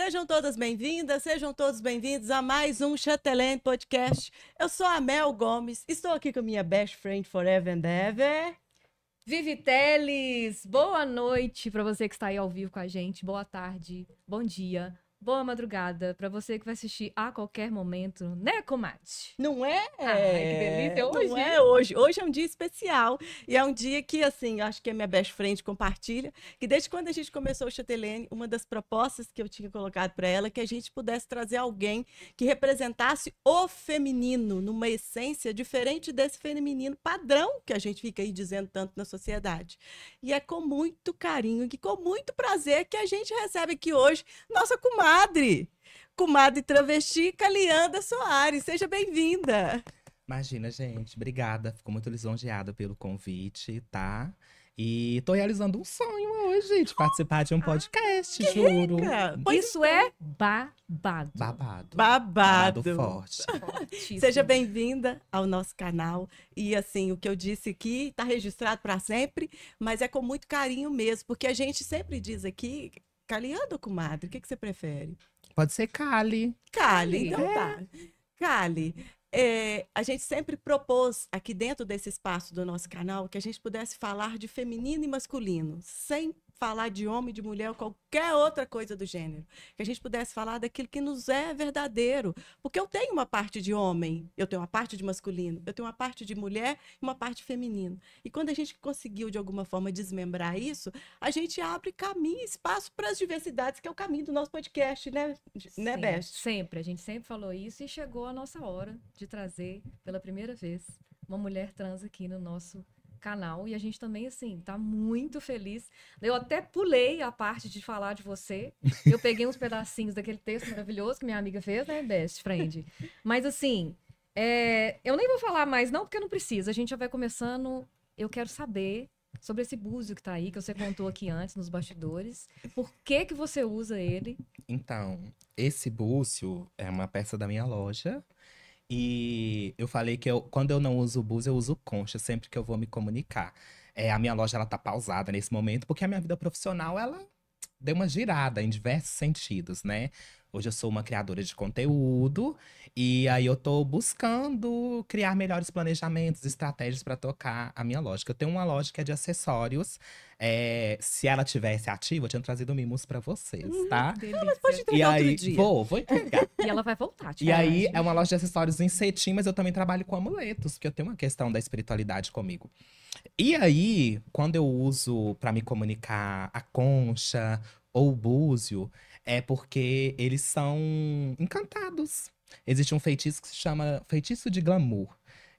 Sejam todas bem-vindas, sejam todos bem-vindos a mais um Chatelaine Podcast. Eu sou a Mel Gomes, estou aqui com minha best friend forever and ever. Vivi Teles, boa noite para você que está aí ao vivo com a gente, boa tarde, bom dia, Boa madrugada para você que vai assistir a qualquer momento, né, comadre? Não é? Ai, que delícia hoje. Não é hoje. Hoje é um dia especial e é um dia que, assim, acho que a minha best friend compartilha que desde quando a gente começou o Chatelene, uma das propostas que eu tinha colocado para ela é que a gente pudesse trazer alguém que representasse o feminino numa essência diferente desse feminino padrão que a gente fica aí dizendo tanto na sociedade. E é com muito carinho e com muito prazer que a gente recebe aqui hoje nossa comadre comadre. Comadre travesti Calianda Soares. Seja bem-vinda. Imagina, gente. Obrigada. Fico muito lisonjeada pelo convite, tá? E tô realizando um sonho hoje de participar de um ah, podcast, ah, juro. Isso é babado. Babado. Babado. babado forte. Seja bem-vinda ao nosso canal. E assim, o que eu disse aqui tá registrado para sempre, mas é com muito carinho mesmo, porque a gente sempre diz aqui Caliando ou comadre? O que, que você prefere? Pode ser Cali. Cali, então é. tá. Cali. É, a gente sempre propôs aqui dentro desse espaço do nosso canal que a gente pudesse falar de feminino e masculino, sem falar de homem, de mulher, ou qualquer outra coisa do gênero. Que a gente pudesse falar daquilo que nos é verdadeiro. Porque eu tenho uma parte de homem, eu tenho uma parte de masculino, eu tenho uma parte de mulher e uma parte feminino. E quando a gente conseguiu, de alguma forma, desmembrar isso, a gente abre caminho, espaço para as diversidades, que é o caminho do nosso podcast, né, né Beth? Sempre, a gente sempre falou isso e chegou a nossa hora de trazer, pela primeira vez, uma mulher trans aqui no nosso podcast canal e a gente também, assim, tá muito feliz. Eu até pulei a parte de falar de você. Eu peguei uns pedacinhos daquele texto maravilhoso que minha amiga fez, né, best friend? Mas, assim, é... eu nem vou falar mais não, porque não precisa. A gente já vai começando. Eu quero saber sobre esse búzio que tá aí, que você contou aqui antes, nos bastidores. Por que que você usa ele? Então, esse búzio é uma peça da minha loja. E eu falei que eu, quando eu não uso Bus, eu uso Concha, sempre que eu vou me comunicar. É, a minha loja, ela tá pausada nesse momento, porque a minha vida profissional, ela deu uma girada em diversos sentidos, né? Hoje eu sou uma criadora de conteúdo e aí eu tô buscando criar melhores planejamentos, estratégias para tocar a minha loja. Eu tenho uma loja que é de acessórios. É, se ela tivesse ativa, eu tinha trazido mimos para vocês, uhum, tá? Hum, Ela pode entregar e aí, dia. Vou, vou entregar. e ela vai voltar, tipo, E aí é uma loja de acessórios em cetim, mas eu também trabalho com amuletos, porque eu tenho uma questão da espiritualidade comigo. E aí, quando eu uso para me comunicar a concha ou o búzio, é porque eles são encantados. Existe um feitiço que se chama feitiço de glamour,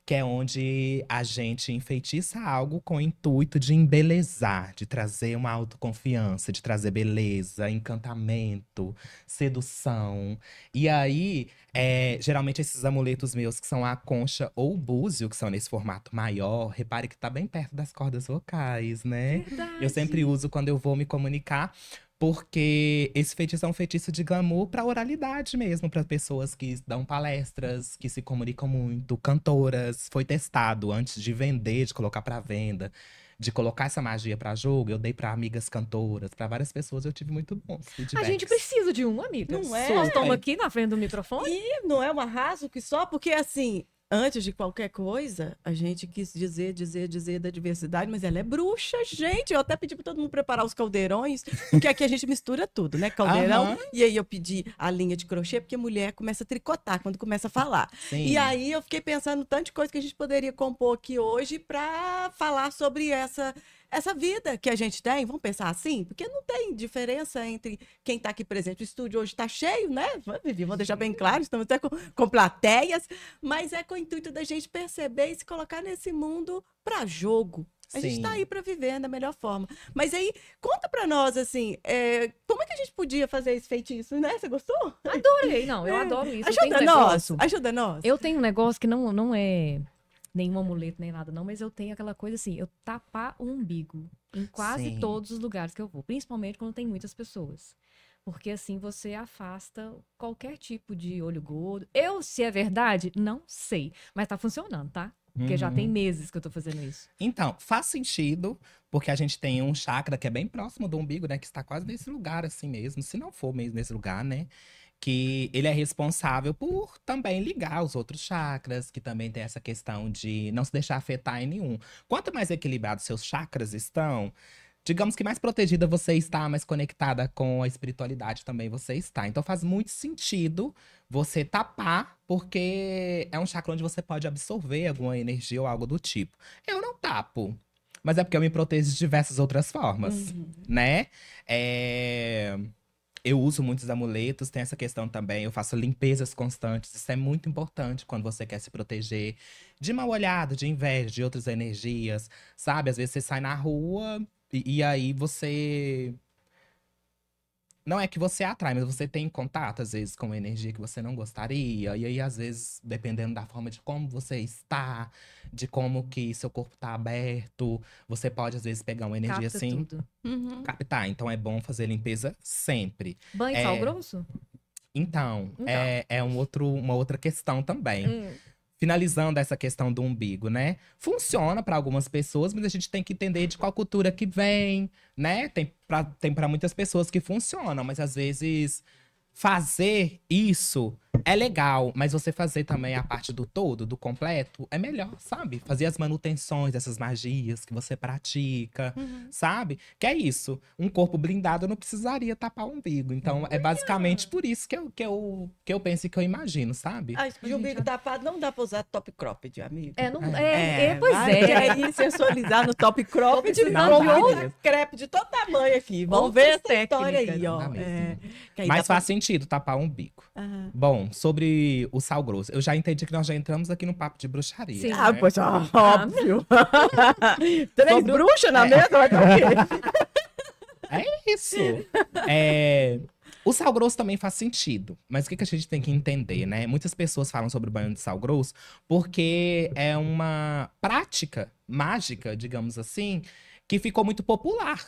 que é onde a gente enfeitiça algo com o intuito de embelezar, de trazer uma autoconfiança, de trazer beleza, encantamento, sedução. E aí, é, geralmente esses amuletos meus, que são a concha ou o búzio, que são nesse formato maior, repare que está bem perto das cordas vocais, né? Verdade. Eu sempre uso quando eu vou me comunicar, porque esse feitiço é um feitiço de glamour para oralidade mesmo, para pessoas que dão palestras, que se comunicam muito, cantoras. Foi testado antes de vender, de colocar para venda, de colocar essa magia para jogo. Eu dei para amigas cantoras, para várias pessoas, eu tive muito bom A gente precisa de um amigo. Não é? Nós estamos aqui na frente do microfone. E não é um arraso que só porque assim, antes de qualquer coisa, a gente quis dizer, dizer, dizer da diversidade, mas ela é bruxa, gente. Eu até pedi para todo mundo preparar os caldeirões, porque aqui a gente mistura tudo, né? Caldeirão. Aham. E aí eu pedi a linha de crochê, porque mulher começa a tricotar quando começa a falar. Sim. E aí eu fiquei pensando tanto de coisa que a gente poderia compor aqui hoje para falar sobre essa essa vida que a gente tem, vamos pensar assim, porque não tem diferença entre quem está aqui presente. O estúdio hoje está cheio, né? Vamos deixar bem claro, estamos até com, com plateias, mas é com o intuito da gente perceber e se colocar nesse mundo para jogo. A tá Sim. gente está aí para viver da melhor forma. Mas aí, conta para nós, assim, é, como é que a gente podia fazer esse feitiço, né? Você gostou? Adorei, não, eu é. adoro isso. Ajuda um nós, ajuda nós. Eu tenho um negócio que não, não é nenhum amuleto, nem nada, não, mas eu tenho aquela coisa assim, eu tapar o umbigo em quase Sim. todos os lugares que eu vou, principalmente quando tem muitas pessoas. Porque assim você afasta qualquer tipo de olho gordo. Eu, se é verdade, não sei. Mas tá funcionando, tá? Porque uhum. já tem uhum. meses que eu tô fazendo isso. Então, faz sentido, porque a gente tem um chakra que é bem próximo do umbigo, né? Que está quase nesse lugar, assim mesmo. Se não for mesmo nesse lugar, né? que ele é responsável por também ligar os outros chakras, que também tem essa questão de não se deixar afetar em nenhum. Quanto mais equilibrados seus chakras estão, digamos que mais protegida você está, mais conectada com a espiritualidade também você está. Então faz muito sentido você tapar, porque é um chakra onde você pode absorver alguma energia ou algo do tipo. Eu não tapo, mas é porque eu me protejo de diversas outras formas, uhum. né? É eu uso muitos amuletos, tem essa questão também. Eu faço limpezas constantes. Isso é muito importante quando você quer se proteger de mal olhado, de inveja, de outras energias, sabe? Às vezes você sai na rua e, e aí você não é que você atrai, mas você tem contato, às vezes, com energia que você não gostaria. E aí, às vezes, dependendo da forma de como você está, de como que seu corpo está aberto, você pode, às vezes, pegar uma energia Capta assim. Tudo. Uhum. Captar. Então é bom fazer limpeza sempre. Banho é... sal grosso? Então, então. É, é um outro, uma outra questão também. Hum finalizando essa questão do umbigo, né? Funciona para algumas pessoas, mas a gente tem que entender de qual cultura que vem, né? Tem para tem muitas pessoas que funcionam, mas às vezes fazer isso é legal, mas você fazer também a parte do todo, do completo, é melhor, sabe? Fazer as manutenções dessas magias que você pratica, uhum. sabe? Que é isso. Um corpo blindado não precisaria tapar o umbigo. Então, é basicamente por isso que eu, que eu, que eu penso e que eu imagino, sabe? Ah, de umbigo tapado não dá pra usar top cropped, amigo. É, não, é, é, é, é pois é. é. é. sensualizar no top cropped, não, não, crepe de todo tamanho aqui. Vamos ver essa técnica, história aí, ó. É. Mas faz pra... sentido tapar o umbigo. Uhum. Bom, Bom, sobre o sal grosso, eu já entendi que nós já entramos aqui no papo de bruxaria. Sim. Né? Ah, pois ah. óbvio. Três sobre... bruxas na é. mesa, É isso. É... O sal grosso também faz sentido, mas o que, que a gente tem que entender, né? Muitas pessoas falam sobre o banho de sal grosso porque é uma prática mágica, digamos assim, que ficou muito popular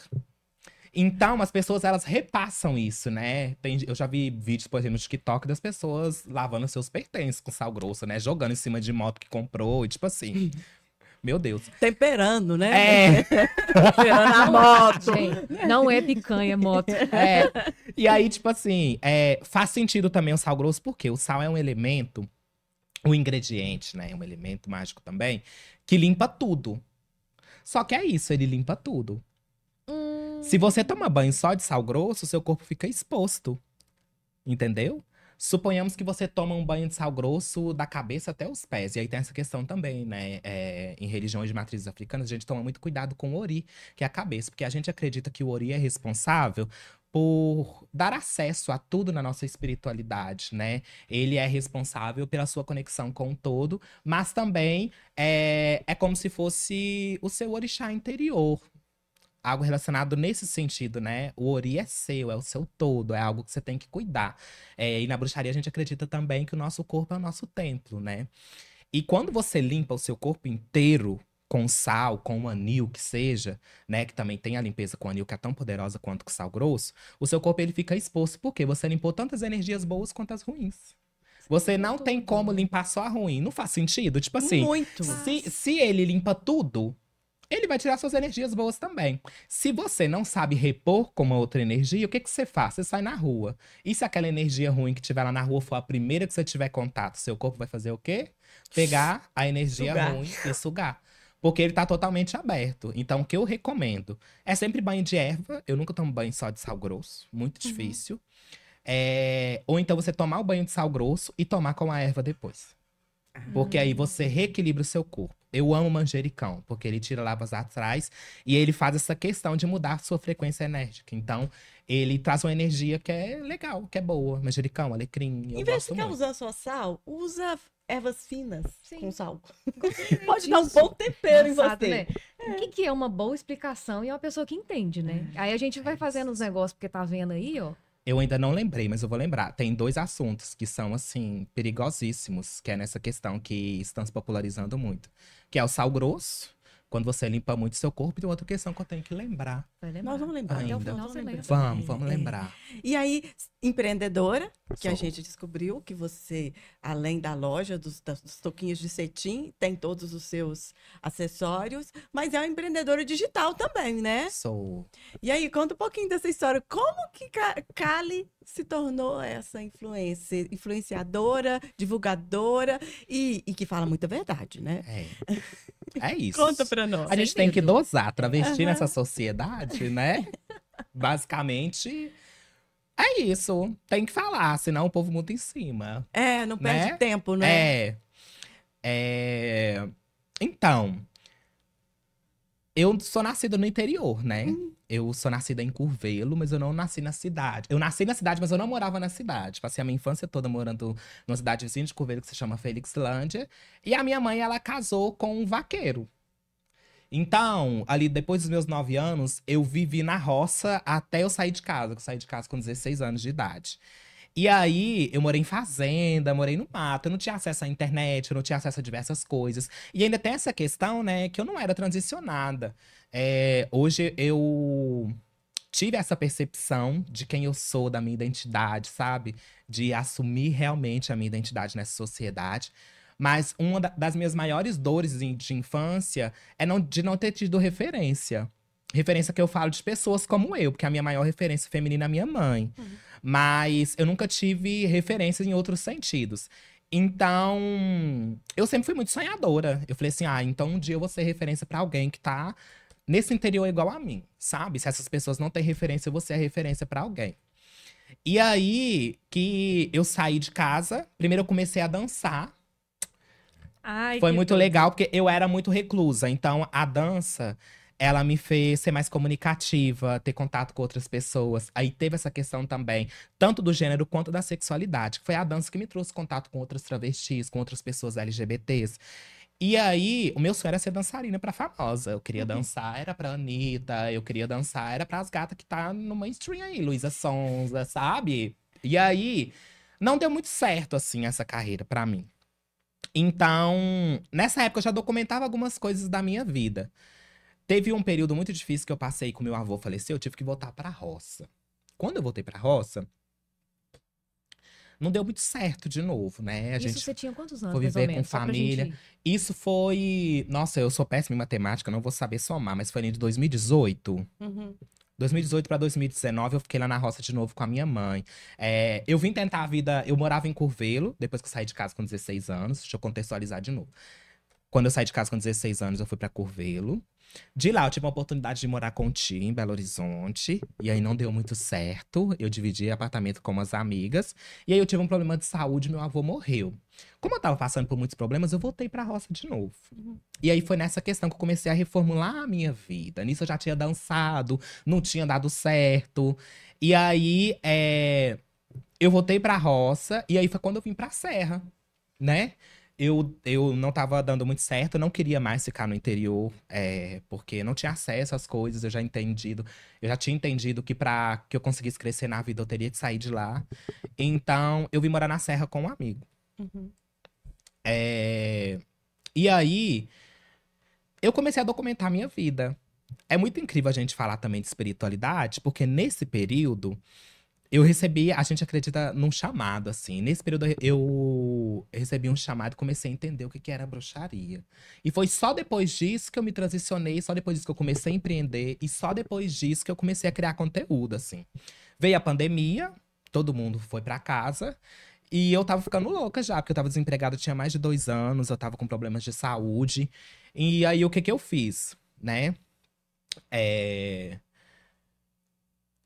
então, as pessoas, elas repassam isso, né? Tem, eu já vi vídeos, por exemplo, no TikTok das pessoas lavando seus pertences com sal grosso, né? Jogando em cima de moto que comprou, e tipo assim. Meu Deus. Temperando, né? É. Temperando a moto. Gente, não é picanha, moto. É. E aí, tipo assim, é, faz sentido também o sal grosso, porque o sal é um elemento, um ingrediente, né? Um elemento mágico também, que limpa tudo. Só que é isso, ele limpa tudo. Se você tomar banho só de sal grosso, seu corpo fica exposto. Entendeu? Suponhamos que você toma um banho de sal grosso da cabeça até os pés. E aí tem essa questão também, né? É, em religiões de matrizes africanas, a gente toma muito cuidado com o ori, que é a cabeça, porque a gente acredita que o ori é responsável por dar acesso a tudo na nossa espiritualidade, né? Ele é responsável pela sua conexão com o todo, mas também é, é como se fosse o seu orixá interior, algo relacionado nesse sentido, né? O ori é seu, é o seu todo, é algo que você tem que cuidar. É, e na bruxaria a gente acredita também que o nosso corpo é o nosso templo, né? E quando você limpa o seu corpo inteiro com sal, com um anil que seja, né, que também tem a limpeza com anil que é tão poderosa quanto com sal grosso, o seu corpo ele fica exposto porque você limpou tantas energias boas quanto as ruins. Você não tem como limpar só a ruim. Não faz sentido? Tipo assim. Muito. Se, se ele limpa tudo, ele vai tirar suas energias boas também. Se você não sabe repor com uma outra energia, o que, que você faz? Você sai na rua. E se aquela energia ruim que tiver lá na rua for a primeira que você tiver contato, seu corpo vai fazer o quê? Pegar a energia sugar. ruim e sugar. Porque ele tá totalmente aberto. Então, o que eu recomendo? É sempre banho de erva. Eu nunca tomo banho só de sal grosso. Muito uhum. difícil. Uhum. É... Ou então você tomar o banho de sal grosso e tomar com a erva depois. Porque aí você reequilibra o seu corpo. Eu amo manjericão, porque ele tira lavas atrás e ele faz essa questão de mudar sua frequência enérgica. Então, ele traz uma energia que é legal, que é boa. Manjericão, alecrim. Em vez de ficar usando só sal, usa ervas finas Sim. com sal. Pode dar um bom tempero em você. Né? É. O que, que é uma boa explicação e é uma pessoa que entende, né? É. Aí a gente vai é fazendo os negócios porque tá vendo aí, ó. Eu ainda não lembrei, mas eu vou lembrar. Tem dois assuntos que são, assim, perigosíssimos, que é nessa questão que estão se popularizando muito. Que é o sal grosso, quando você limpa muito seu corpo, tem outra questão que eu tenho que lembrar. lembrar. Nós vamos lembrar. Ainda. Então, vamos, lembrar. vamos, vamos é. lembrar. É. E aí, empreendedora, que Sou. a gente descobriu que você, além da loja, dos, dos toquinhos de cetim, tem todos os seus acessórios, mas é uma empreendedora digital também, né? Sou. E aí, conta um pouquinho dessa história. Como que Kali se tornou essa influência, influenciadora, divulgadora e, e que fala muita verdade, né? É. É isso. Conta pra nós. A gente tem que dosar, travesti uhum. nessa sociedade, né? Basicamente, é isso. Tem que falar, senão o povo muda em cima. É, não né? perde tempo, né? É. é... Então, eu sou nascida no interior, né? Hum. Eu sou nascida em Curvelo, mas eu não nasci na cidade. Eu nasci na cidade, mas eu não morava na cidade. Passei a minha infância toda morando numa cidade vizinha de Curvelo que se chama Felixlândia. E a minha mãe, ela casou com um vaqueiro. Então, ali depois dos meus nove anos, eu vivi na roça até eu sair de casa. Eu saí de casa com 16 anos de idade. E aí, eu morei em fazenda, morei no mato, eu não tinha acesso à internet, eu não tinha acesso a diversas coisas. E ainda tem essa questão, né, que eu não era transicionada. É, hoje eu tive essa percepção de quem eu sou, da minha identidade, sabe? De assumir realmente a minha identidade nessa sociedade. Mas uma das minhas maiores dores de infância é não, de não ter tido referência. Referência que eu falo de pessoas como eu, porque a minha maior referência feminina é a minha mãe. Uhum. Mas eu nunca tive referência em outros sentidos. Então, eu sempre fui muito sonhadora. Eu falei assim: ah, então um dia eu vou ser referência para alguém que tá nesse interior igual a mim, sabe? Se essas pessoas não têm referência, você é referência para alguém. E aí que eu saí de casa, primeiro eu comecei a dançar. Ai, Foi muito doido. legal, porque eu era muito reclusa. Então, a dança, ela me fez ser mais comunicativa, ter contato com outras pessoas. Aí teve essa questão também, tanto do gênero quanto da sexualidade. Foi a dança que me trouxe contato com outras travestis, com outras pessoas LGBTs. E aí, o meu sonho era ser dançarina pra famosa. Eu queria uhum. dançar, era pra Anitta. Eu queria dançar, era pras gatas que tá no mainstream aí. Luísa Sonza, sabe? E aí, não deu muito certo, assim, essa carreira pra mim. Então, nessa época eu já documentava algumas coisas da minha vida. Teve um período muito difícil que eu passei com meu avô faleceu, eu tive que voltar pra roça. Quando eu voltei pra roça, não deu muito certo de novo, né? A Isso gente você tinha quantos anos, foi viver com família. Isso foi... Nossa, eu sou péssima em matemática, não vou saber somar, mas foi ali de 2018. Uhum. 2018 para 2019, eu fiquei lá na roça de novo com a minha mãe. É, eu vim tentar a vida. Eu morava em Curvelo, depois que eu saí de casa com 16 anos. Deixa eu contextualizar de novo. Quando eu saí de casa com 16 anos, eu fui para Curvelo. De lá, eu tive uma oportunidade de morar com o Tim em Belo Horizonte. E aí não deu muito certo. Eu dividi apartamento com umas amigas. E aí eu tive um problema de saúde, meu avô morreu. Como eu tava passando por muitos problemas, eu voltei pra roça de novo. Uhum. E aí foi nessa questão que eu comecei a reformular a minha vida. Nisso eu já tinha dançado, não tinha dado certo. E aí é... eu voltei pra roça. E aí foi quando eu vim pra serra, né? eu, eu não estava dando muito certo, não queria mais ficar no interior, é, porque não tinha acesso às coisas, eu já entendido, eu já tinha entendido que para que eu conseguisse crescer na vida, eu teria de sair de lá. Então, eu vim morar na Serra com um amigo. Uhum. É, e aí, eu comecei a documentar a minha vida. É muito incrível a gente falar também de espiritualidade, porque nesse período eu recebi, a gente acredita num chamado, assim. Nesse período eu recebi um chamado e comecei a entender o que, que era bruxaria. E foi só depois disso que eu me transicionei, só depois disso que eu comecei a empreender e só depois disso que eu comecei a criar conteúdo, assim. Veio a pandemia, todo mundo foi para casa. E eu tava ficando louca já, porque eu tava desempregada, tinha mais de dois anos, eu tava com problemas de saúde. E aí, o que que eu fiz, né? É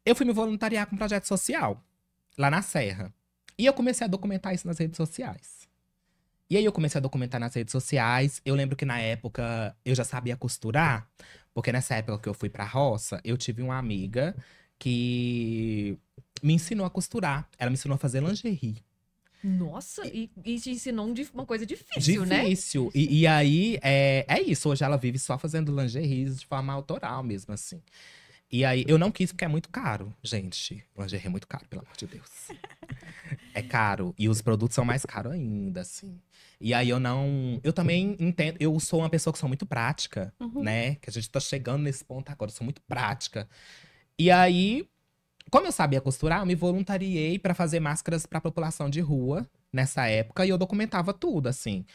eu fui me voluntariar com um projeto social, lá na Serra. E eu comecei a documentar isso nas redes sociais. E aí eu comecei a documentar nas redes sociais. Eu lembro que na época eu já sabia costurar, porque nessa época que eu fui pra roça, eu tive uma amiga que me ensinou a costurar. Ela me ensinou a fazer lingerie. Nossa, e, e te ensinou uma coisa difícil, difícil. né? Difícil. E, e aí, é, é isso. Hoje ela vive só fazendo lingeries de forma autoral mesmo, assim. E aí, eu não quis porque é muito caro, gente. Lingerie é muito caro, pelo amor de Deus. é caro. E os produtos são mais caros ainda, assim. E aí eu não. Eu também entendo. Eu sou uma pessoa que sou muito prática, uhum. né? Que a gente tá chegando nesse ponto agora. Eu sou muito prática. E aí como eu sabia costurar, eu me voluntariei para fazer máscaras para a população de rua nessa época e eu documentava tudo, assim.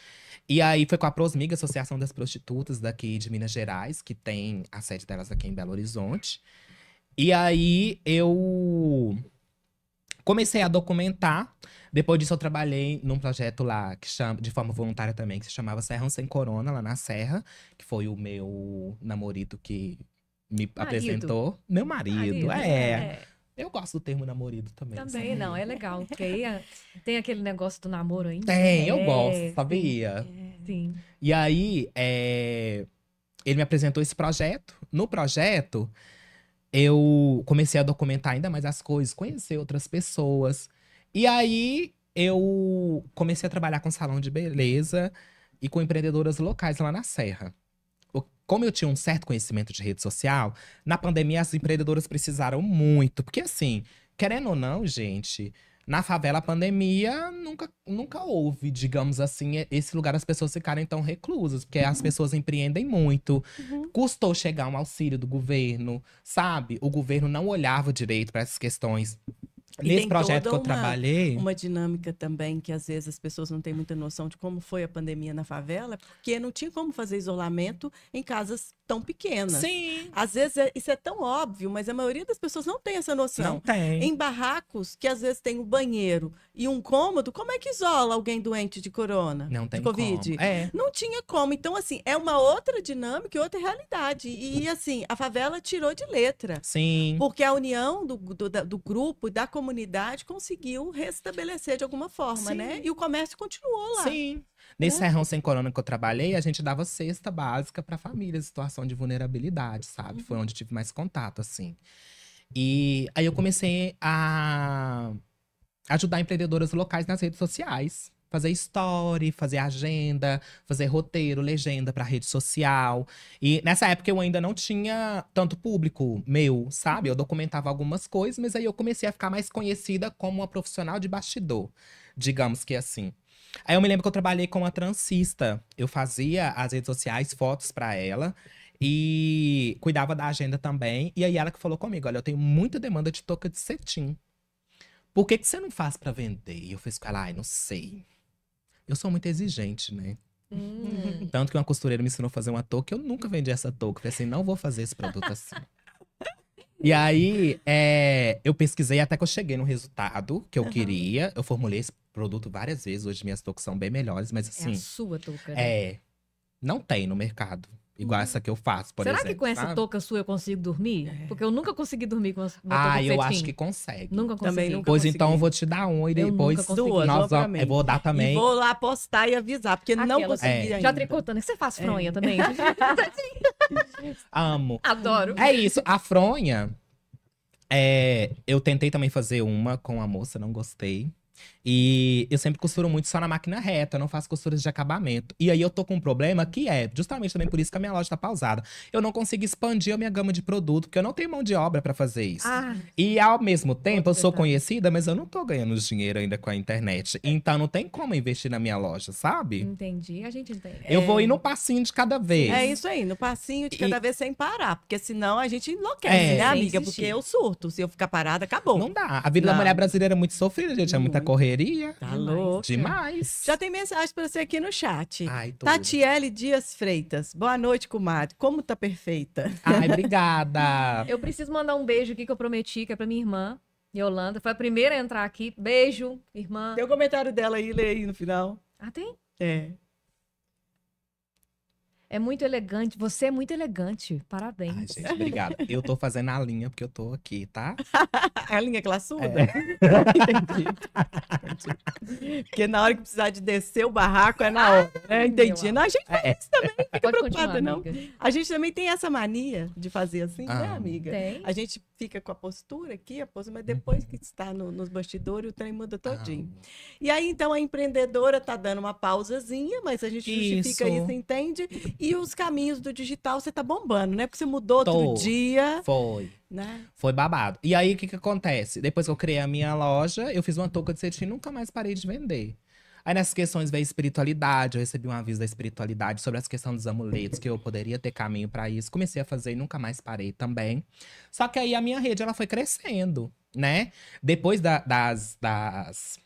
E aí foi com a Prosmiga, Associação das Prostitutas daqui de Minas Gerais, que tem a sede delas aqui em Belo Horizonte. E aí eu comecei a documentar. Depois disso, eu trabalhei num projeto lá que chama, de forma voluntária também, que se chamava Serrão Sem Corona, lá na Serra, que foi o meu namorado que me marido. apresentou. Meu marido, marido é. é. Eu gosto do termo namorido também. Também, sabia? não, é legal. Porque tem aquele negócio do namoro ainda. Tem, é, eu gosto, sabia? É. Sim. E aí, é, ele me apresentou esse projeto. No projeto, eu comecei a documentar ainda mais as coisas, conhecer outras pessoas. E aí, eu comecei a trabalhar com salão de beleza e com empreendedoras locais lá na Serra como eu tinha um certo conhecimento de rede social, na pandemia as empreendedoras precisaram muito. Porque, assim, querendo ou não, gente, na favela a pandemia nunca, nunca houve, digamos assim, esse lugar as pessoas ficarem tão reclusas, porque uhum. as pessoas empreendem muito. Uhum. Custou chegar um auxílio do governo, sabe? O governo não olhava direito para essas questões e Nesse projeto que eu trabalhei. Uma dinâmica também que às vezes as pessoas não têm muita noção de como foi a pandemia na favela, porque não tinha como fazer isolamento em casas tão pequena. Sim. Às vezes é, isso é tão óbvio, mas a maioria das pessoas não tem essa noção. Não tem. Em barracos, que às vezes tem um banheiro e um cômodo, como é que isola alguém doente de corona? Não tem de Covid? Como. É. Não tinha como. Então, assim, é uma outra dinâmica outra realidade. E, assim, a favela tirou de letra. Sim. Porque a união do, do, do grupo e da comunidade conseguiu restabelecer de alguma forma, né? Sim. né? E o comércio continuou lá. Sim. Nesse é. serrão sem corona que eu trabalhei, a gente dava cesta básica para famílias em situação de vulnerabilidade, sabe? Uhum. Foi onde tive mais contato, assim. E aí eu comecei a ajudar empreendedoras locais nas redes sociais. Fazer story, fazer agenda, fazer roteiro, legenda para rede social. E nessa época eu ainda não tinha tanto público meu, sabe? Eu documentava algumas coisas, mas aí eu comecei a ficar mais conhecida como uma profissional de bastidor, digamos que assim. Aí eu me lembro que eu trabalhei com uma transista. Eu fazia as redes sociais, fotos para ela e cuidava da agenda também. E aí ela que falou comigo: Olha, eu tenho muita demanda de touca de cetim. Por que, que você não faz para vender? E eu fiz com ela: Ai, não sei. Eu sou muito exigente, né? Hum. Tanto que uma costureira me ensinou a fazer uma touca, eu nunca vendi essa touca. Falei assim: não vou fazer esse produto assim. E aí, é, eu pesquisei até que eu cheguei no resultado que eu uhum. queria. Eu formulei esse produto várias vezes. Hoje minhas toucas são bem melhores, mas assim. É a assim, sua touca. Né? É. Não tem no mercado. Igual uhum. essa que eu faço, por Será exemplo. Será que com essa touca sua eu consigo dormir? É. Porque eu nunca consegui dormir com uma touca Ah, eu acho que consegue. Nunca consegui. Também nunca pois consegui. então eu vou te dar um e depois duas. Nós eu vou dar também. E vou lá postar e avisar, porque Aquela, não consegui é. ainda. Já tricotando, que você faz fronha é. também? Amo. Adoro. É isso. A fronha. É, eu tentei também fazer uma com a moça, não gostei. E eu sempre costuro muito só na máquina reta, não faço costuras de acabamento. E aí eu tô com um problema que é justamente também por isso que a minha loja tá pausada. Eu não consigo expandir a minha gama de produto, porque eu não tenho mão de obra para fazer isso. Ah, e ao mesmo tempo, eu sou conhecida, mas eu não tô ganhando dinheiro ainda com a internet. Então não tem como investir na minha loja, sabe? Entendi, a gente entende. Eu é... vou ir no passinho de cada vez. É isso aí, no passinho de cada e... vez sem parar, porque senão a gente enlouquece, é, né, amiga? Porque eu surto. Se eu ficar parada, acabou. Não dá. A vida não. da mulher brasileira é muito sofrida, gente. É muita correria Queria. Tá demais. louco. Demais. Já tem mensagem para você aqui no chat. Ai, Tatiele Dias Freitas. Boa noite, comadre. Como tá perfeita? Ai, obrigada. eu preciso mandar um beijo aqui que eu prometi, que é para minha irmã. Yolanda, foi a primeira a entrar aqui. Beijo, irmã. Tem o um comentário dela aí, lê aí no final. Ah, tem? É. É muito elegante. Você é muito elegante. Parabéns. Ai, gente, obrigado. Eu tô fazendo a linha porque eu tô aqui, tá? a linha classuda? É. Entendi. Entendi. Porque na hora que precisar de descer o barraco é na hora. Né? Ah, Entendi. Não, a gente é, faz é. isso também. Não fica Pode preocupada, não. Amiga. A gente também tem essa mania de fazer assim, né, ah. né, amiga? Tem. A gente fica com a postura aqui, a postura, mas depois que está no, nos bastidores, o trem muda todinho. Ah. E aí, então, a empreendedora tá dando uma pausazinha, mas a gente isso. justifica isso, entende? E os caminhos do digital, você tá bombando, né? Porque você mudou todo dia. Foi. Né? Foi babado. E aí, o que que acontece? Depois que eu criei a minha loja, eu fiz uma touca de cetim e nunca mais parei de vender. Aí nessas questões veio espiritualidade, eu recebi um aviso da espiritualidade sobre as questões dos amuletos, que eu poderia ter caminho para isso. Comecei a fazer e nunca mais parei também. Só que aí a minha rede, ela foi crescendo, né? Depois da, das, das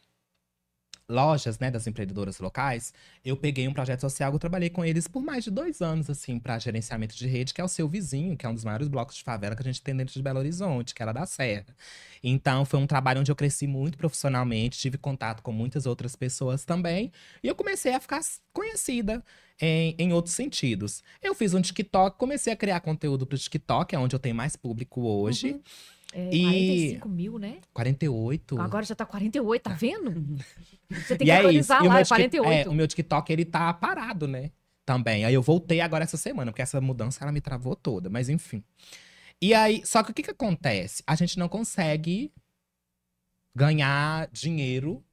lojas, né, das empreendedoras locais, eu peguei um projeto social eu trabalhei com eles por mais de dois anos, assim, para gerenciamento de rede, que é o seu vizinho, que é um dos maiores blocos de favela que a gente tem dentro de Belo Horizonte, que era é da Serra. Então, foi um trabalho onde eu cresci muito profissionalmente, tive contato com muitas outras pessoas também, e eu comecei a ficar conhecida. Em, eh, em, outros sentidos. Eu fiz um TikTok, comecei a criar conteúdo para o TikTok, é onde eu tenho mais público hoje. Uhum. É, e... 45 mil, né? 48. Agora já tá 48, tá vendo? Você tem que é e atualizar é lá, é 48. É, o meu TikTok, ele tá parado, né? Também. Aí eu voltei agora essa semana, porque essa mudança, ela me travou toda. Mas enfim. E aí, só que o que que acontece? A gente não consegue ganhar dinheiro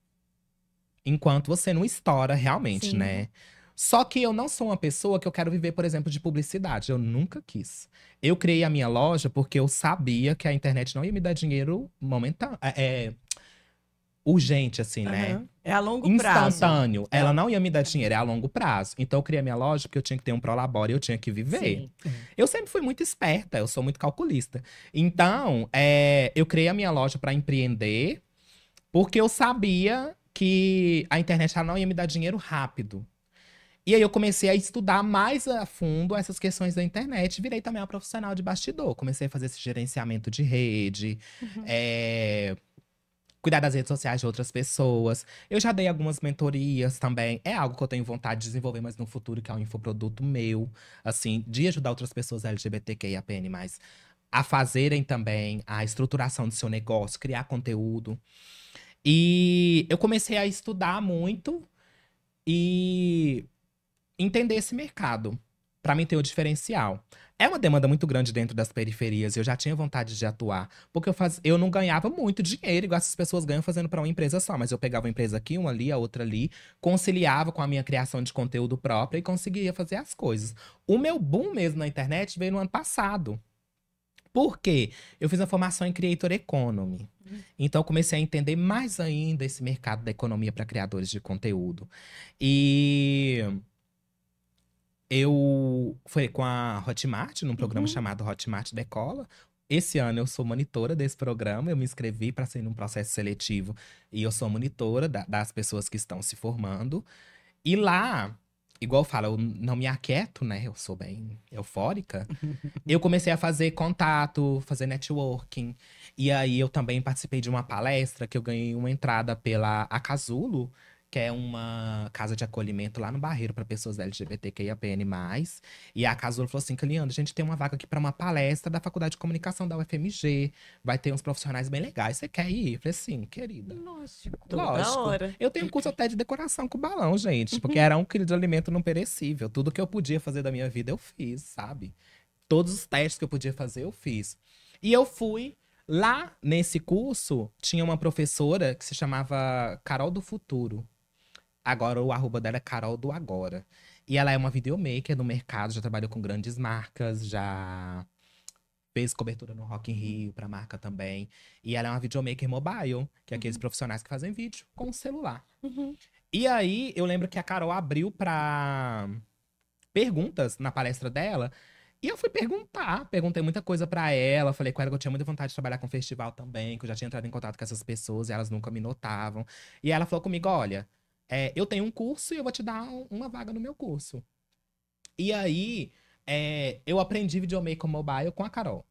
enquanto você não estoura realmente, Sim. né? Só que eu não sou uma pessoa que eu quero viver, por exemplo, de publicidade. Eu nunca quis. Eu criei a minha loja porque eu sabia que a internet não ia me dar dinheiro momentâneo. É, é, urgente, assim, uhum. né? É a longo Instantâneo. prazo. Instantâneo. É. Ela não ia me dar dinheiro, é a longo prazo. Então eu criei a minha loja porque eu tinha que ter um prolabore e eu tinha que viver. Sim. Eu sempre fui muito esperta, eu sou muito calculista. Então, é, eu criei a minha loja para empreender porque eu sabia que a internet não ia me dar dinheiro rápido. E aí eu comecei a estudar mais a fundo essas questões da internet. Virei também uma profissional de bastidor. Comecei a fazer esse gerenciamento de rede, uhum. é, cuidar das redes sociais de outras pessoas. Eu já dei algumas mentorias também. É algo que eu tenho vontade de desenvolver, mas no futuro, que é um infoproduto meu, assim, de ajudar outras pessoas LGBTQIAPN+, a fazerem também a estruturação do seu negócio, criar conteúdo. E eu comecei a estudar muito e entender esse mercado, para mim ter o diferencial. É uma demanda muito grande dentro das periferias, eu já tinha vontade de atuar, porque eu, faz... eu não ganhava muito dinheiro, igual essas pessoas ganham fazendo para uma empresa só, mas eu pegava uma empresa aqui, uma ali, a outra ali, conciliava com a minha criação de conteúdo próprio e conseguia fazer as coisas. O meu boom mesmo na internet veio no ano passado. Por quê? Eu fiz uma formação em Creator Economy. Hum. Então, comecei a entender mais ainda esse mercado da economia para criadores de conteúdo. E eu fui com a Hotmart, num programa uhum. chamado Hotmart Decola. Esse ano eu sou monitora desse programa, eu me inscrevi para ser num processo seletivo e eu sou monitora da, das pessoas que estão se formando. E lá, igual eu falo, eu não me aquieto, né? Eu sou bem eufórica. eu comecei a fazer contato, fazer networking. E aí eu também participei de uma palestra que eu ganhei uma entrada pela Acasulo que é uma casa de acolhimento lá no Barreiro para pessoas LGBTQIAPN+. E a Casulo falou assim, Caliano, a gente tem uma vaga aqui para uma palestra da Faculdade de Comunicação da UFMG. Vai ter uns profissionais bem legais, você quer ir? Eu falei assim, querida. Lógico, lógico. hora. Eu tenho curso até de decoração com balão, gente. Porque uhum. era um quilo de alimento não perecível. Tudo que eu podia fazer da minha vida, eu fiz, sabe? Todos os testes que eu podia fazer, eu fiz. E eu fui Lá nesse curso, tinha uma professora que se chamava Carol do Futuro. Agora o arroba dela é Carol do Agora. E ela é uma videomaker no mercado, já trabalhou com grandes marcas, já fez cobertura no Rock in Rio pra marca também. E ela é uma videomaker mobile, que é aqueles uhum. profissionais que fazem vídeo com o celular. Uhum. E aí eu lembro que a Carol abriu pra perguntas na palestra dela. E eu fui perguntar, perguntei muita coisa para ela, falei com ela que eu tinha muita vontade de trabalhar com festival também, que eu já tinha entrado em contato com essas pessoas e elas nunca me notavam. E ela falou comigo, olha, é, eu tenho um curso e eu vou te dar uma vaga no meu curso. E aí, é, eu aprendi videomaker mobile com a Carol.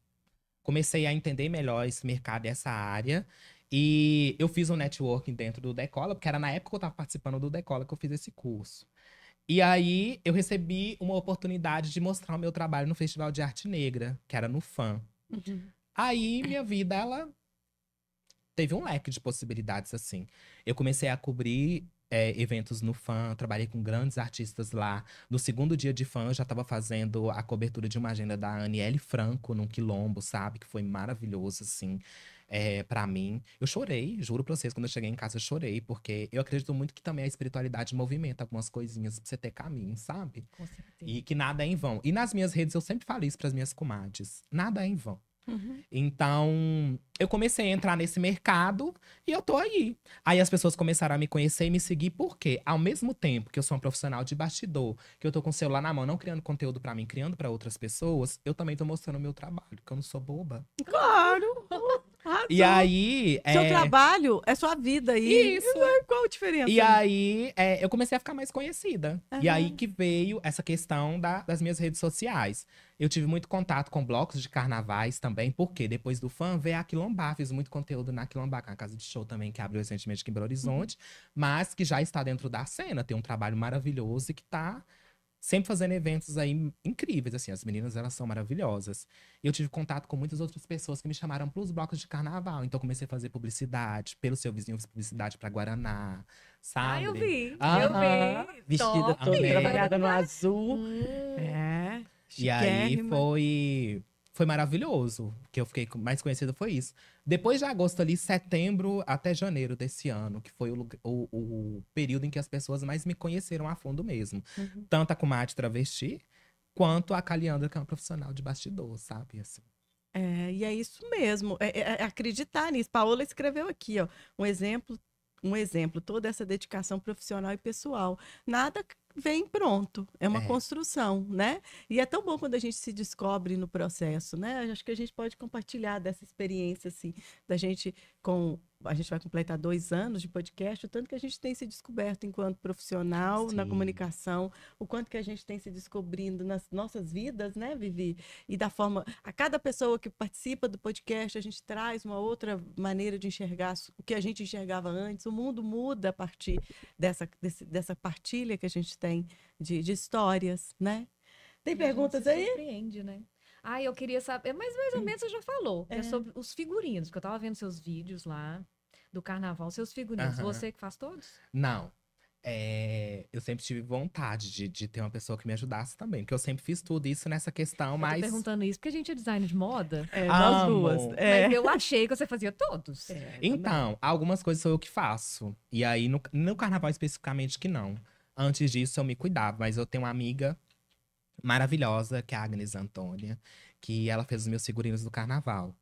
Comecei a entender melhor esse mercado, essa área. E eu fiz um networking dentro do Decola, porque era na época que eu estava participando do Decola que eu fiz esse curso. E aí, eu recebi uma oportunidade de mostrar o meu trabalho no Festival de Arte Negra, que era no FAM. Uhum. Aí, minha vida, ela teve um leque de possibilidades, assim. Eu comecei a cobrir é, eventos no fã trabalhei com grandes artistas lá. No segundo dia de fã eu já estava fazendo a cobertura de uma agenda da Aniele Franco, num quilombo, sabe? Que foi maravilhoso, assim, é, para mim. Eu chorei, juro pra vocês, quando eu cheguei em casa, eu chorei, porque eu acredito muito que também a espiritualidade movimenta algumas coisinhas pra você ter caminho, sabe? Com certeza. E que nada é em vão. E nas minhas redes, eu sempre falo isso pras minhas comadres: nada é em vão. Uhum. Então, eu comecei a entrar nesse mercado e eu tô aí. Aí as pessoas começaram a me conhecer e me seguir, porque ao mesmo tempo que eu sou um profissional de bastidor, que eu tô com o celular na mão, não criando conteúdo para mim, criando para outras pessoas, eu também tô mostrando o meu trabalho, que eu não sou boba. Claro! Ah, e não. aí. Seu é... trabalho é sua vida. E... Isso. É qual a diferença? E aí, é, eu comecei a ficar mais conhecida. Uhum. E aí que veio essa questão da, das minhas redes sociais. Eu tive muito contato com blocos de carnavais também, porque depois do fã veio a Quilombá. Fiz muito conteúdo na Quilombá, que é uma casa de show também que abriu recentemente aqui em Belo uhum. Horizonte, uhum. mas que já está dentro da cena. Tem um trabalho maravilhoso e que está sempre fazendo eventos aí incríveis, assim, as meninas elas são maravilhosas. E eu tive contato com muitas outras pessoas que me chamaram para os blocos de carnaval, então comecei a fazer publicidade, pelo seu vizinho fiz publicidade para Guaraná, sabe? Ah, eu vi, ah, eu vi. Vestida, toda trabalhada no azul. Hum, é. E aí foi foi maravilhoso. Que eu fiquei mais conhecida foi isso. Depois de agosto ali, setembro até janeiro desse ano, que foi o, o, o período em que as pessoas mais me conheceram a fundo mesmo. Uhum. Tanto a Kumate travesti, quanto a Caliandra, que é uma profissional de bastidor, sabe? Assim. É, e é isso mesmo. É, é, é acreditar nisso. Paola escreveu aqui, ó, um exemplo um exemplo, toda essa dedicação profissional e pessoal. Nada vem pronto, é uma é. construção, né? E é tão bom quando a gente se descobre no processo, né? Acho que a gente pode compartilhar dessa experiência, assim, da gente com... A gente vai completar dois anos de podcast, o tanto que a gente tem se descoberto enquanto profissional, Sim. na comunicação, o quanto que a gente tem se descobrindo nas nossas vidas, né, Vivi? E da forma... A cada pessoa que participa do podcast, a gente traz uma outra maneira de enxergar o que a gente enxergava antes. O mundo muda a partir dessa, desse, dessa partilha que a gente tem de, de histórias, né? Tem e perguntas aí? Surpreende, né? Ah, eu queria saber, é, mas mais ou menos você já falou, é. é sobre os figurinos, porque eu estava vendo seus vídeos lá do carnaval, seus figurinos. Uhum. Você que faz todos? Não. É, eu sempre tive vontade de, de, ter uma pessoa que me ajudasse também, porque eu sempre fiz tudo isso nessa questão, eu mas. Tô perguntando isso porque a gente é design de moda. É, nós duas. É. Mas eu achei que você fazia todos. É, então, também. algumas coisas sou eu que faço. E aí, no, no carnaval especificamente, que não. Antes disso, eu me cuidava, mas eu tenho uma amiga maravilhosa, que é a Agnes Antônia, que ela fez os meus figurinos do carnaval.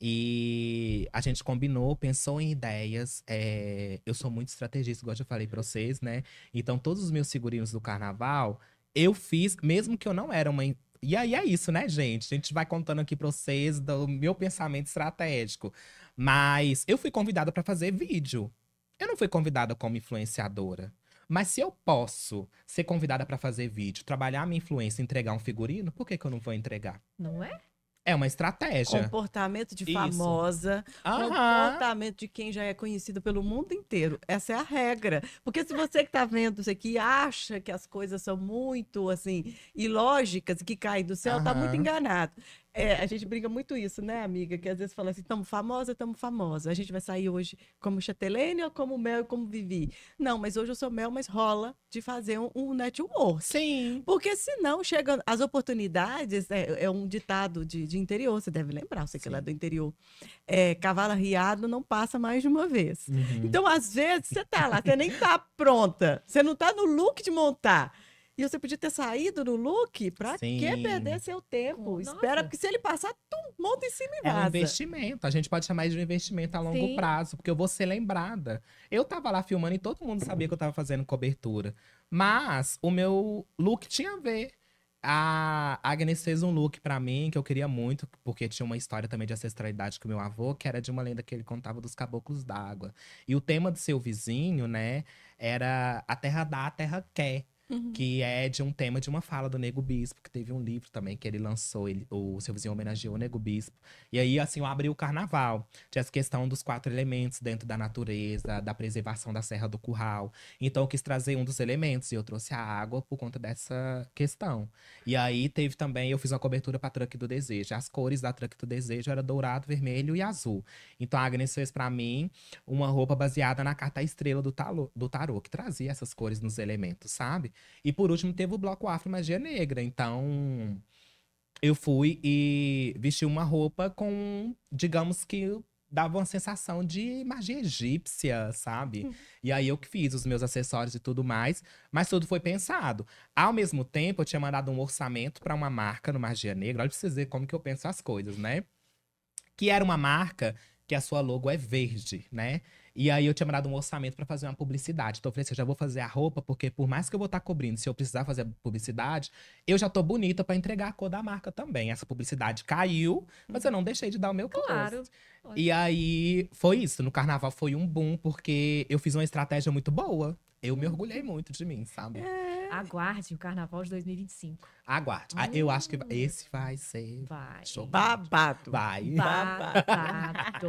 E a gente combinou, pensou em ideias. É... eu sou muito estrategista, igual eu já falei para vocês, né? Então, todos os meus figurinos do carnaval, eu fiz, mesmo que eu não era uma. E aí é isso, né, gente? A gente vai contando aqui pra vocês do meu pensamento estratégico. Mas eu fui convidada para fazer vídeo. Eu não fui convidada como influenciadora. Mas se eu posso ser convidada para fazer vídeo, trabalhar a minha influência, entregar um figurino, por que, que eu não vou entregar? Não é? É uma estratégia. Comportamento de famosa, comportamento de quem já é conhecido pelo mundo inteiro. Essa é a regra. Porque se você que está vendo isso aqui acha que as coisas são muito assim ilógicas, que caem do céu, está muito enganado. É, a gente brinca muito isso, né, amiga? Que às vezes fala assim, estamos famosa, estamos famosa. A gente vai sair hoje como chatelene ou como mel e como Vivi? Não, mas hoje eu sou mel, mas rola de fazer um, um network. Sim. Porque senão chegam as oportunidades, é, é um ditado de, de, interior, você deve lembrar, você que que é lá do interior. É, cavalo riado não passa mais de uma vez. Uhum. Então, às vezes, você tá lá, você nem tá pronta, você não tá no look de montar. E você podia ter saído no look pra Sim. que perder seu tempo? Nossa. Espera, porque se ele passar, tum, monta em cima e vaza. É um investimento. A gente pode chamar isso de um investimento a longo Sim. prazo, porque eu vou ser lembrada. Eu tava lá filmando e todo mundo sabia que eu tava fazendo cobertura. Mas o meu look tinha a ver. A Agnes fez um look para mim que eu queria muito, porque tinha uma história também de ancestralidade com meu avô, que era de uma lenda que ele contava dos caboclos d'água. E o tema do seu vizinho, né, era a terra dá, a terra quer uhum. que é de um tema de uma fala do Nego Bispo, que teve um livro também que ele lançou, ele, o seu vizinho homenageou o Nego Bispo. E aí, assim, eu abri o carnaval. Tinha essa questão dos quatro elementos dentro da natureza, da preservação da Serra do Curral. Então, eu quis trazer um dos elementos e eu trouxe a água por conta dessa questão. E aí, teve também, eu fiz uma cobertura para Truck do Desejo. As cores da Truck do Desejo era dourado, vermelho e azul. Então, a Agnes fez para mim uma roupa baseada na carta estrela do, talo, do tarô, que trazia essas cores nos elementos, sabe? E por último teve o bloco Afro Magia Negra. Então eu fui e vesti uma roupa com, digamos que dava uma sensação de magia egípcia, sabe? Uhum. E aí eu que fiz os meus acessórios e tudo mais, mas tudo foi pensado. Ao mesmo tempo, eu tinha mandado um orçamento para uma marca no Magia Negra. Olha pra vocês verem como que eu penso as coisas, né? Que era uma marca que a sua logo é verde, né? E aí eu tinha mandado um orçamento para fazer uma publicidade. Então eu falei assim, eu já vou fazer a roupa, porque por mais que eu vou estar tá cobrindo, se eu precisar fazer a publicidade, eu já tô bonita para entregar a cor da marca também. Essa publicidade caiu, mas eu não deixei de dar o meu Claro. E aí foi isso, no carnaval foi um boom, porque eu fiz uma estratégia muito boa eu me orgulhei muito de mim, sabe? É. Aguarde o Carnaval de 2025. Aguarde. Ah, eu acho que hum. esse vai ser... Vai. Babado. Vai. Babado.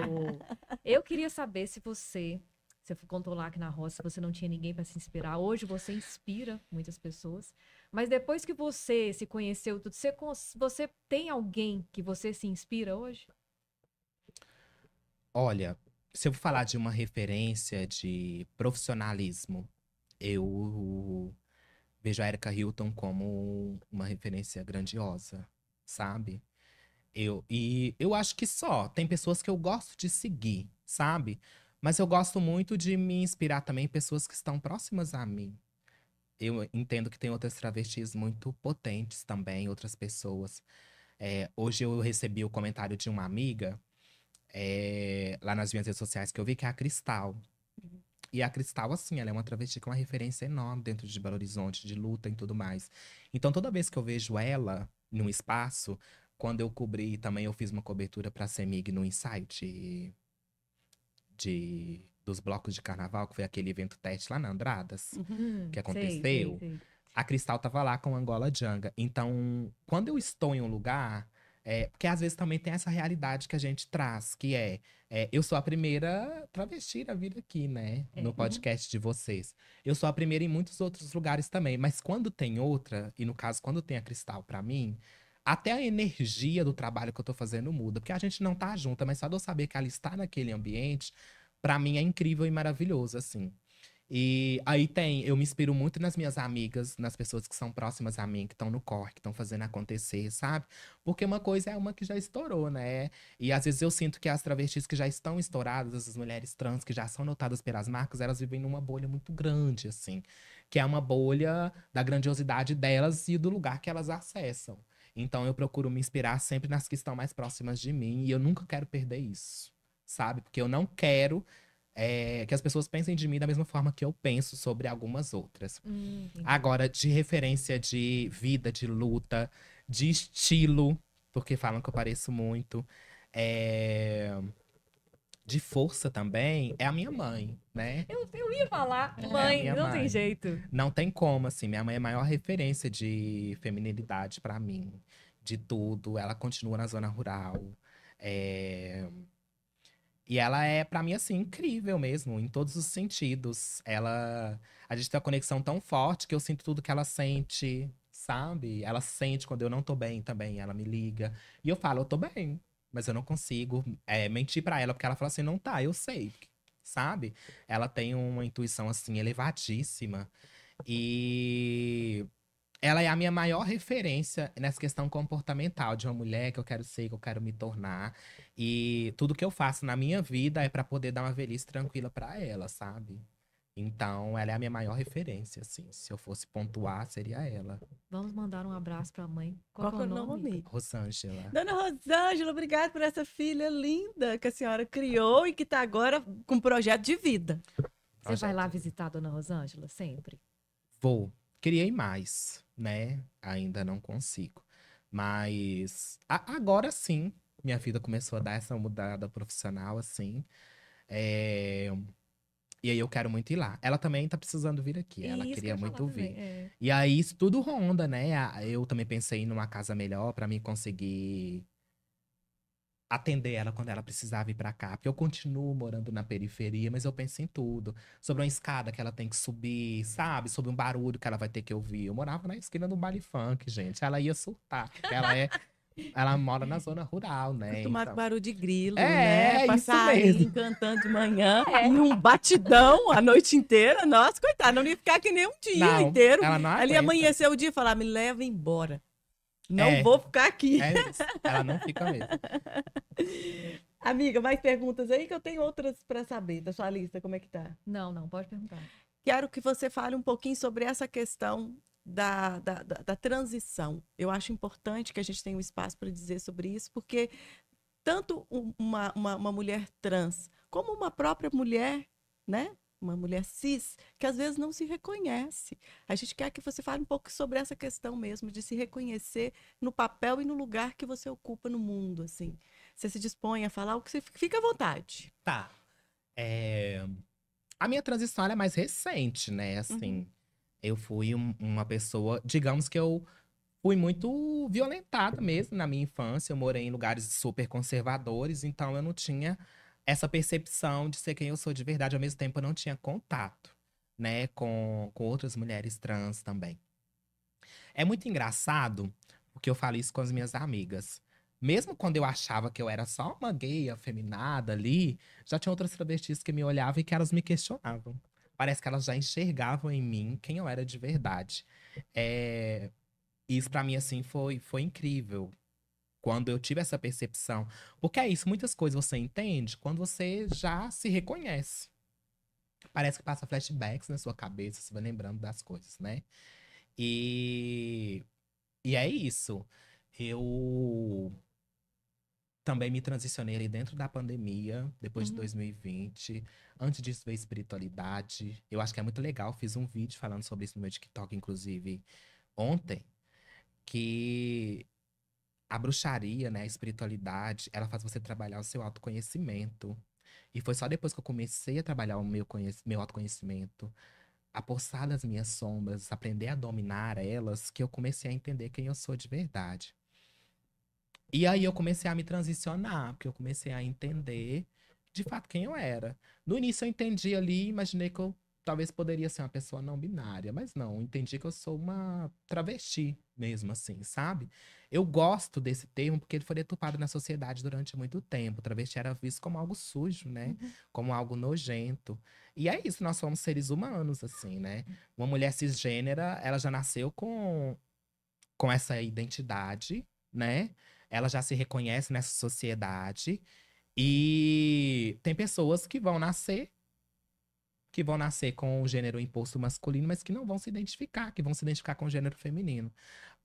eu queria saber se você... Você contou lá que na roça você não tinha ninguém para se inspirar. Hoje você inspira muitas pessoas. Mas depois que você se conheceu tudo, você, você tem alguém que você se inspira hoje? Olha, se eu falar de uma referência de profissionalismo, eu vejo a Erika Hilton como uma referência grandiosa, sabe? Eu, e eu acho que só. Tem pessoas que eu gosto de seguir, sabe? Mas eu gosto muito de me inspirar também em pessoas que estão próximas a mim. Eu entendo que tem outras travestis muito potentes também, outras pessoas. É, hoje eu recebi o comentário de uma amiga é, lá nas minhas redes sociais que eu vi que é a Cristal. Uhum. E a Cristal, assim, ela é uma travesti com é uma referência enorme dentro de Belo Horizonte, de luta e tudo mais. Então, toda vez que eu vejo ela num espaço, quando eu cobri também, eu fiz uma cobertura pra CEMIG no Insight de, de, dos blocos de carnaval, que foi aquele evento teste lá na Andradas, uhum, que aconteceu. Sei, sei, sei. A Cristal tava lá com Angola Janga. Então, quando eu estou em um lugar, é, porque às vezes também tem essa realidade que a gente traz, que é, é eu sou a primeira travesti a vir aqui, né? É. No podcast de vocês. Eu sou a primeira em muitos outros lugares também, mas quando tem outra, e no caso, quando tem a Cristal para mim, até a energia do trabalho que eu tô fazendo muda, porque a gente não tá junta, mas só de eu saber que ela está naquele ambiente, para mim é incrível e maravilhoso, assim. E aí tem, eu me inspiro muito nas minhas amigas, nas pessoas que são próximas a mim, que estão no corre, que estão fazendo acontecer, sabe? Porque uma coisa é uma que já estourou, né? E às vezes eu sinto que as travestis que já estão estouradas, as mulheres trans que já são notadas pelas marcas, elas vivem numa bolha muito grande, assim. Que é uma bolha da grandiosidade delas e do lugar que elas acessam. Então eu procuro me inspirar sempre nas que estão mais próximas de mim e eu nunca quero perder isso sabe? Porque eu não quero é, que as pessoas pensem de mim da mesma forma que eu penso sobre algumas outras. Hum, Agora, de referência de vida, de luta, de estilo, porque falam que eu pareço muito. É de força também é a minha mãe, né? Eu, eu ia falar, é mãe, é não mãe. tem jeito. Não tem como, assim. Minha mãe é a maior referência de feminilidade para mim, de tudo. Ela continua na zona rural. É... E ela é, para mim, assim, incrível mesmo, em todos os sentidos. Ela. A gente tem uma conexão tão forte que eu sinto tudo que ela sente, sabe? Ela sente quando eu não tô bem também, ela me liga. E eu falo, eu tô bem, mas eu não consigo é, mentir para ela, porque ela fala assim, não tá, eu sei, sabe? Ela tem uma intuição, assim, elevadíssima. E ela é a minha maior referência nessa questão comportamental de uma mulher que eu quero ser, que eu quero me tornar. E tudo que eu faço na minha vida é para poder dar uma velhice tranquila para ela, sabe? Então, ela é a minha maior referência, assim. Se eu fosse pontuar, seria ela. Vamos mandar um abraço para a mãe. Qual, Qual é, é o nome? nome? Rosângela. Dona Rosângela, obrigada por essa filha linda que a senhora criou e que está agora com um projeto de vida. Você vai lá visitar a Dona Rosângela sempre? Vou. Criei mais né? Ainda não consigo. Mas a, agora sim, minha vida começou a dar essa mudada profissional, assim. É... E aí eu quero muito ir lá. Ela também tá precisando vir aqui. Ela queria muito vir. É. E aí isso tudo ronda, né? Eu também pensei em uma casa melhor para mim conseguir atender ela quando ela precisava ir para cá, porque eu continuo morando na periferia, mas eu penso em tudo. Sobre uma escada que ela tem que subir, sabe? Sobre um barulho que ela vai ter que ouvir. Eu morava na esquina do baile funk, gente. Ela ia surtar, porque ela é Ela mora na zona rural, né? Tomar então... barulho de grilo, é, né? É, Passarinho cantando de manhã, é. num batidão a noite inteira. Nossa, coitada, não ia ficar aqui nem um dia não, inteiro. Ela não aguenta. Ali amanheceu o dia e falar, me leva embora. Não é, vou ficar aqui. É Ela não fica mesmo. Amiga, mais perguntas aí que eu tenho outras para saber da sua lista, como é que tá? Não, não, pode perguntar. Quero que você fale um pouquinho sobre essa questão da, da, da, da transição. Eu acho importante que a gente tenha um espaço para dizer sobre isso, porque tanto uma, uma, uma mulher trans como uma própria mulher né? uma mulher cis, que às vezes não se reconhece. A gente quer que você fale um pouco sobre essa questão mesmo, de se reconhecer no papel e no lugar que você ocupa no mundo, assim. Você se dispõe a falar o que você fica à vontade. Tá. É... A minha transição é mais recente, né? Assim, uhum. eu fui um, uma pessoa, digamos que eu fui muito violentada mesmo na minha infância. Eu morei em lugares super conservadores, então eu não tinha essa percepção de ser quem eu sou de verdade. Ao mesmo tempo, eu não tinha contato, né, com, com outras mulheres trans também. É muito engraçado, porque eu falo isso com as minhas amigas. Mesmo quando eu achava que eu era só uma gay afeminada ali, já tinha outras travestis que me olhavam e que elas me questionavam. Parece que elas já enxergavam em mim quem eu era de verdade. É... Isso para mim, assim, foi, foi incrível. Quando eu tive essa percepção. Porque é isso, muitas coisas você entende quando você já se reconhece. Parece que passa flashbacks na sua cabeça, você vai lembrando das coisas, né? E, e é isso. Eu também me transicionei ali dentro da pandemia, depois uhum. de 2020. Antes disso veio espiritualidade. Eu acho que é muito legal. Fiz um vídeo falando sobre isso no meu TikTok, inclusive, ontem. Que a bruxaria, né, a espiritualidade, ela faz você trabalhar o seu autoconhecimento. E foi só depois que eu comecei a trabalhar o meu, meu autoconhecimento, a poçar das minhas sombras, aprender a dominar elas, que eu comecei a entender quem eu sou de verdade. E aí eu comecei a me transicionar, porque eu comecei a entender de fato quem eu era. No início eu entendi ali, imaginei que eu talvez poderia ser uma pessoa não binária, mas não, entendi que eu sou uma travesti mesmo assim, sabe? Eu gosto desse termo porque ele foi deturpado na sociedade durante muito tempo. Travesti era visto como algo sujo, né? Uhum. Como algo nojento. E é isso, nós somos seres humanos, assim, né? Uhum. Uma mulher cisgênera, ela já nasceu com, com essa identidade, né? Ela já se reconhece nessa sociedade. E tem pessoas que vão nascer que vão nascer com o gênero imposto masculino, mas que não vão se identificar, que vão se identificar com o gênero feminino.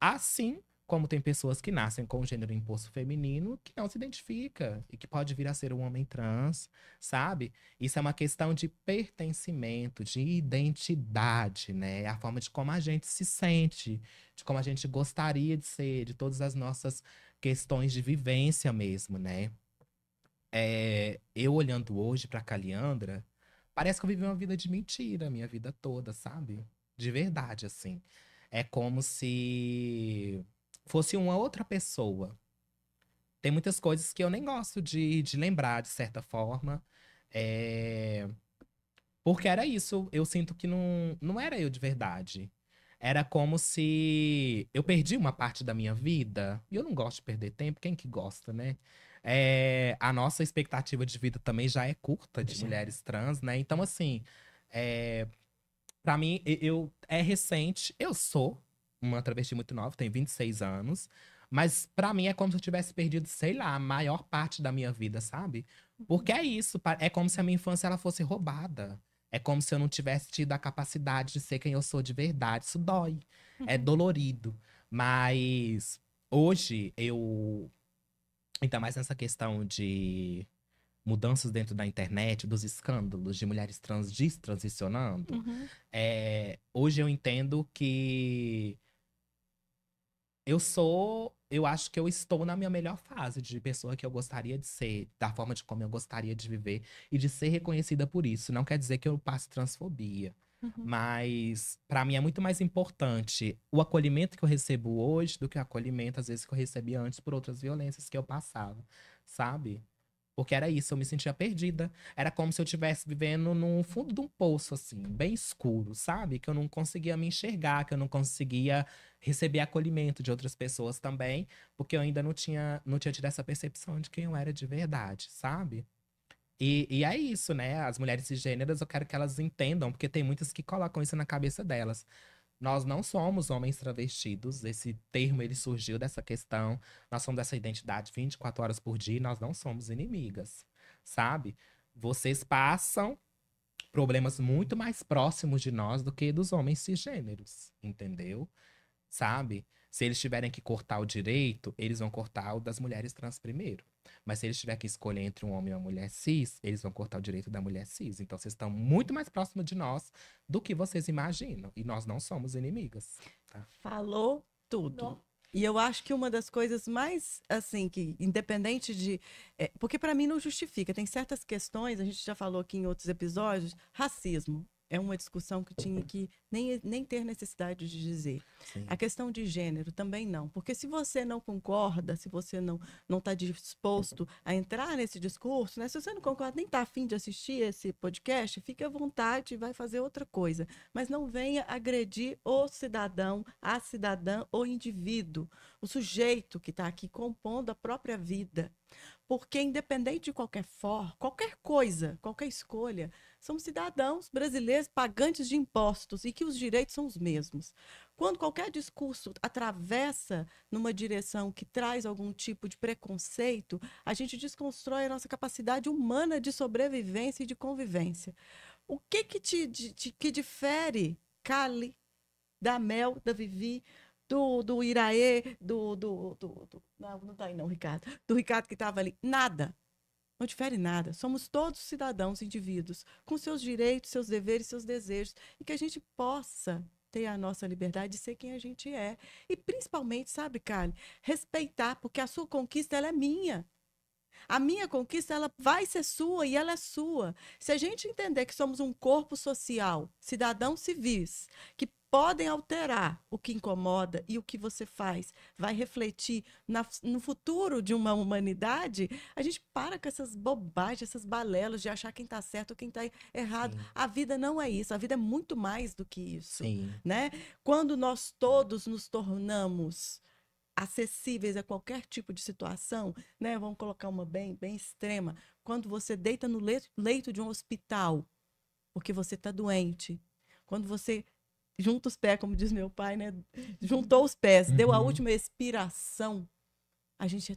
Assim como tem pessoas que nascem com o gênero imposto feminino que não se identifica e que pode vir a ser um homem trans, sabe? Isso é uma questão de pertencimento, de identidade, né? É a forma de como a gente se sente, de como a gente gostaria de ser, de todas as nossas questões de vivência mesmo, né? É, eu olhando hoje para Caliandra, Parece que eu vivi uma vida de mentira, minha vida toda, sabe? De verdade, assim. É como se fosse uma outra pessoa. Tem muitas coisas que eu nem gosto de, de lembrar, de certa forma. É... Porque era isso. Eu sinto que não, não era eu de verdade. Era como se eu perdi uma parte da minha vida. E eu não gosto de perder tempo. Quem que gosta, né? É, a nossa expectativa de vida também já é curta de Sim. mulheres trans, né? Então, assim, é, para mim, eu é recente. Eu sou uma travesti muito nova, tenho 26 anos. Mas para mim é como se eu tivesse perdido, sei lá, a maior parte da minha vida, sabe? Porque é isso, é como se a minha infância ela fosse roubada. É como se eu não tivesse tido a capacidade de ser quem eu sou de verdade. Isso dói. É uhum. dolorido. Mas hoje eu Ainda mais nessa questão de mudanças dentro da internet, dos escândalos de mulheres trans destransicionando, uhum. é, hoje eu entendo que eu sou. Eu acho que eu estou na minha melhor fase de pessoa que eu gostaria de ser, da forma de como eu gostaria de viver e de ser reconhecida por isso. Não quer dizer que eu passe transfobia. Uhum. Mas para mim é muito mais importante o acolhimento que eu recebo hoje do que o acolhimento às vezes que eu recebi antes por outras violências que eu passava, sabe? Porque era isso, eu me sentia perdida. Era como se eu estivesse vivendo no fundo de um poço, assim, bem escuro, sabe? Que eu não conseguia me enxergar, que eu não conseguia receber acolhimento de outras pessoas também, porque eu ainda não tinha, não tinha tido essa percepção de quem eu era de verdade, sabe? E, e, é isso, né? As mulheres cisgêneras, eu quero que elas entendam, porque tem muitas que colocam isso na cabeça delas. Nós não somos homens travestidos, esse termo ele surgiu dessa questão. Nós somos dessa identidade 24 horas por dia, nós não somos inimigas, sabe? Vocês passam problemas muito mais próximos de nós do que dos homens cisgêneros, entendeu? Sabe? Se eles tiverem que cortar o direito, eles vão cortar o das mulheres trans primeiro. Mas se eles tiverem que escolher entre um homem e uma mulher cis, eles vão cortar o direito da mulher cis. Então vocês estão muito mais próximos de nós do que vocês imaginam. E nós não somos inimigas. Tá? Falou tudo. Não. E eu acho que uma das coisas mais, assim, que independente de. É, porque para mim não justifica. Tem certas questões, a gente já falou aqui em outros episódios, racismo é uma discussão que tinha que nem, nem ter necessidade de dizer. Sim. A questão de gênero também não, porque se você não concorda, se você não não está disposto a entrar nesse discurso, né? se você não concorda, nem está afim de assistir esse podcast, fique à vontade e vai fazer outra coisa, mas não venha agredir o cidadão, a cidadã, o indivíduo, o sujeito que está aqui compondo a própria vida, porque independente de qualquer forma, qualquer coisa, qualquer escolha, Somos cidadãos brasileiros pagantes de impostos e que os direitos são os mesmos. Quando qualquer discurso atravessa numa direção que traz algum tipo de preconceito, a gente desconstrói a nossa capacidade humana de sobrevivência e de convivência. O que que te, te que difere Cali da Mel, da Vivi, do, do Iraê, do, do, do, do, Não, não tá aí, não, Ricardo. Do Ricardo que estava ali. Nada. Não difere nada. Somos todos cidadãos, indivíduos, com seus direitos, seus deveres, seus desejos, e que a gente possa ter a nossa liberdade de ser quem a gente é. E principalmente, sabe, Carly, respeitar, porque a sua conquista ela é minha. A minha conquista ela vai ser sua e ela é sua. Se a gente entender que somos um corpo social, cidadãos civis, que podem alterar o que incomoda e o que você faz vai refletir na, no futuro de uma humanidade, a gente para com essas bobagens, essas balelas de achar quem está certo ou quem está errado. Sim. A vida não é isso, a vida é muito mais do que isso. Sim. Né? Quando nós todos nos tornamos acessíveis a qualquer tipo de situação, né? Vamos colocar uma bem, bem extrema. Quando você deita no leito, leito de um hospital, porque você está doente. Quando você junta os pés, como diz meu pai, né? Juntou os pés, uhum. deu a uhum. última expiração. A gente é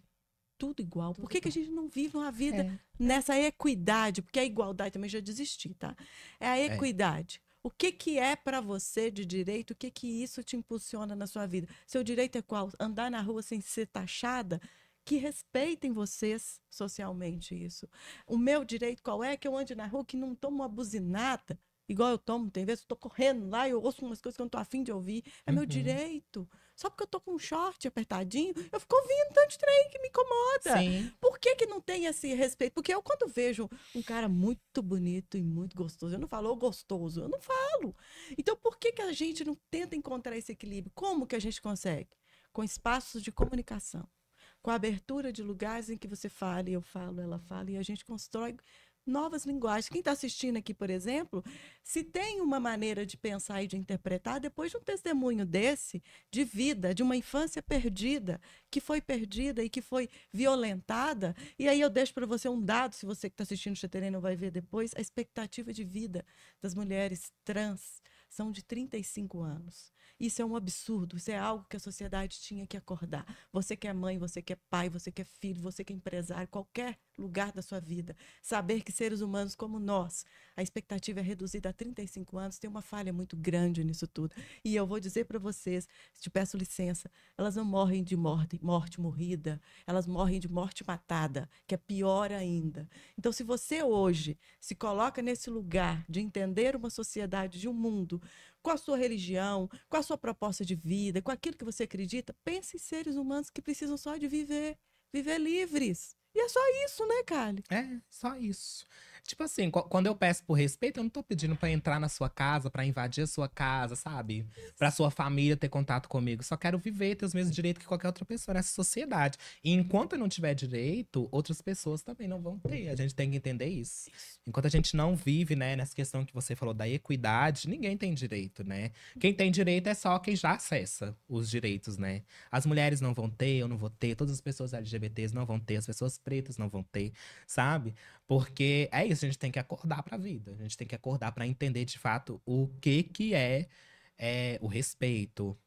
tudo igual. Tudo Por que, igual. que a gente não vive uma vida é. nessa equidade Porque a igualdade também já desisti, tá? É a é. equidade. É. O que, que é para você de direito? O que que isso te impulsiona na sua vida? Seu direito é qual? Andar na rua sem ser taxada? Que respeitem vocês socialmente isso. O meu direito qual é? Que eu ande na rua que não tomo uma buzinada Igual eu tomo, tem vezes eu tô correndo lá e eu ouço umas coisas que eu não tô afim de ouvir. É uhum. meu direito. Só porque eu tô com um short apertadinho, eu fico ouvindo tanto trem que me incomoda. Sim. Por que que não tem esse respeito? Porque eu quando vejo um cara muito bonito e muito gostoso, eu não falo gostoso, eu não falo. Então por que que a gente não tenta encontrar esse equilíbrio? Como que a gente consegue? Com espaços de comunicação com a abertura de lugares em que você fala, eu falo, ela fala, e a gente constrói novas linguagens. Quem está assistindo aqui, por exemplo, se tem uma maneira de pensar e de interpretar, depois de um testemunho desse, de vida, de uma infância perdida, que foi perdida e que foi violentada, e aí eu deixo para você um dado, se você que está assistindo o não vai ver depois, a expectativa de vida das mulheres trans são de 35 anos. Isso é um absurdo, isso é algo que a sociedade tinha que acordar. Você que é mãe, você que é pai, você que é filho, você que é empresário, qualquer lugar da sua vida. Saber que seres humanos como nós, a expectativa é reduzida a 35 anos, tem uma falha muito grande nisso tudo. E eu vou dizer para vocês, te peço licença, elas não morrem de morte, morte morrida, elas morrem de morte matada, que é pior ainda. Então, se você hoje se coloca nesse lugar de entender uma sociedade, de um mundo com a sua religião, com a sua proposta de vida, com aquilo que você acredita. Pense em seres humanos que precisam só de viver, viver livres. E é só isso, né, Kali? É, só isso. Tipo assim, quando eu peço por respeito, eu não tô pedindo para entrar na sua casa, para invadir a sua casa, sabe? Pra sua família ter contato comigo. Só quero viver, ter os mesmos direitos que qualquer outra pessoa nessa sociedade. E enquanto eu não tiver direito, outras pessoas também não vão ter. A gente tem que entender isso. Enquanto a gente não vive, né, nessa questão que você falou da equidade, ninguém tem direito, né? Quem tem direito é só quem já acessa os direitos, né? As mulheres não vão ter, eu não vou ter, todas as pessoas LGBTs não vão ter, as pessoas pretas não vão ter, sabe? Porque é isso, a gente tem que acordar para a vida. A gente tem que acordar para entender de fato o que que é, é o respeito,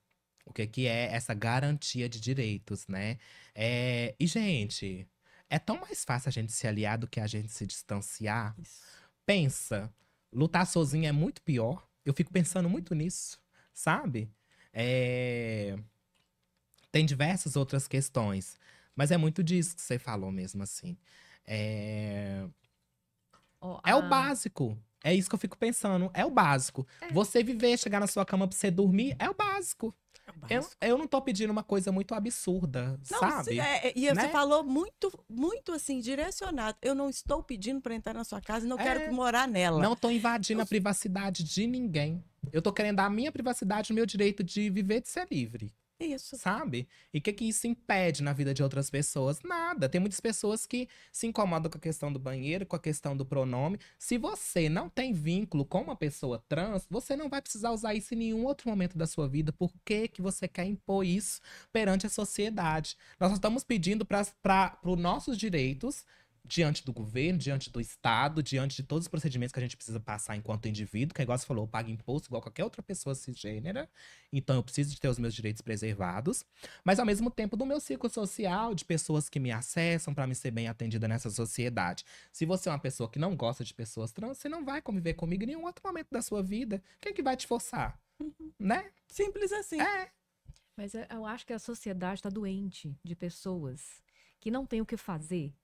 o que que é essa garantia de direitos, né? É, e gente, é tão mais fácil a gente se aliar do que a gente se distanciar. Isso. Pensa, lutar sozinho é muito pior. Eu fico pensando muito nisso, sabe? É... Tem diversas outras questões, mas é muito disso que você falou mesmo assim. É... Oh, é ah. o básico. É isso que eu fico pensando. É o básico. É. Você viver, chegar na sua cama pra você dormir, é o básico. É o básico. Eu, eu não tô pedindo uma coisa muito absurda, não, sabe? É, é, e né? você falou muito, muito assim, direcionado. Eu não estou pedindo para entrar na sua casa, não quero é. morar nela. Não tô invadindo eu... a privacidade de ninguém. Eu tô querendo dar a minha privacidade, o meu direito de viver de ser livre. Isso. Sabe? E o que, que isso impede na vida de outras pessoas? Nada. Tem muitas pessoas que se incomodam com a questão do banheiro, com a questão do pronome. Se você não tem vínculo com uma pessoa trans, você não vai precisar usar isso em nenhum outro momento da sua vida. Por que, que você quer impor isso perante a sociedade? Nós estamos pedindo para os nossos direitos diante do governo, diante do Estado, diante de todos os procedimentos que a gente precisa passar enquanto indivíduo, que é igual você falou, eu pago imposto igual qualquer outra pessoa cisgênera, então eu preciso de ter os meus direitos preservados, mas ao mesmo tempo do meu ciclo social, de pessoas que me acessam para me ser bem atendida nessa sociedade. Se você é uma pessoa que não gosta de pessoas trans, você não vai conviver comigo em nenhum outro momento da sua vida. Quem é que vai te forçar? Uhum. Né? Simples assim. É. Mas eu acho que a sociedade está doente de pessoas que não tem o que fazer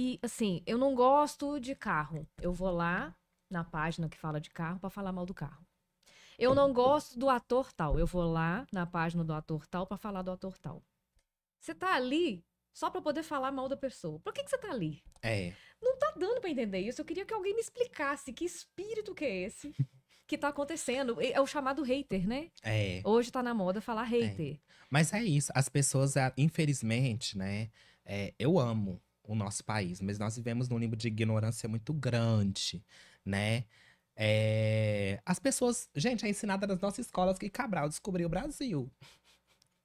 e assim, eu não gosto de carro. Eu vou lá na página que fala de carro para falar mal do carro. Eu não gosto do ator tal. Eu vou lá na página do ator tal para falar do ator tal. Você tá ali só para poder falar mal da pessoa. Por que, que você tá ali? É. Não tá dando para entender isso. Eu queria que alguém me explicasse que espírito que é esse que tá acontecendo. É o chamado hater, né? É. Hoje tá na moda falar é. hater. É. Mas é isso. As pessoas, ah, infelizmente, né? É, eu amo o nosso país, mas nós vivemos num nível de ignorância muito grande, né? É... As pessoas, gente, é ensinada nas nossas escolas que Cabral descobriu o Brasil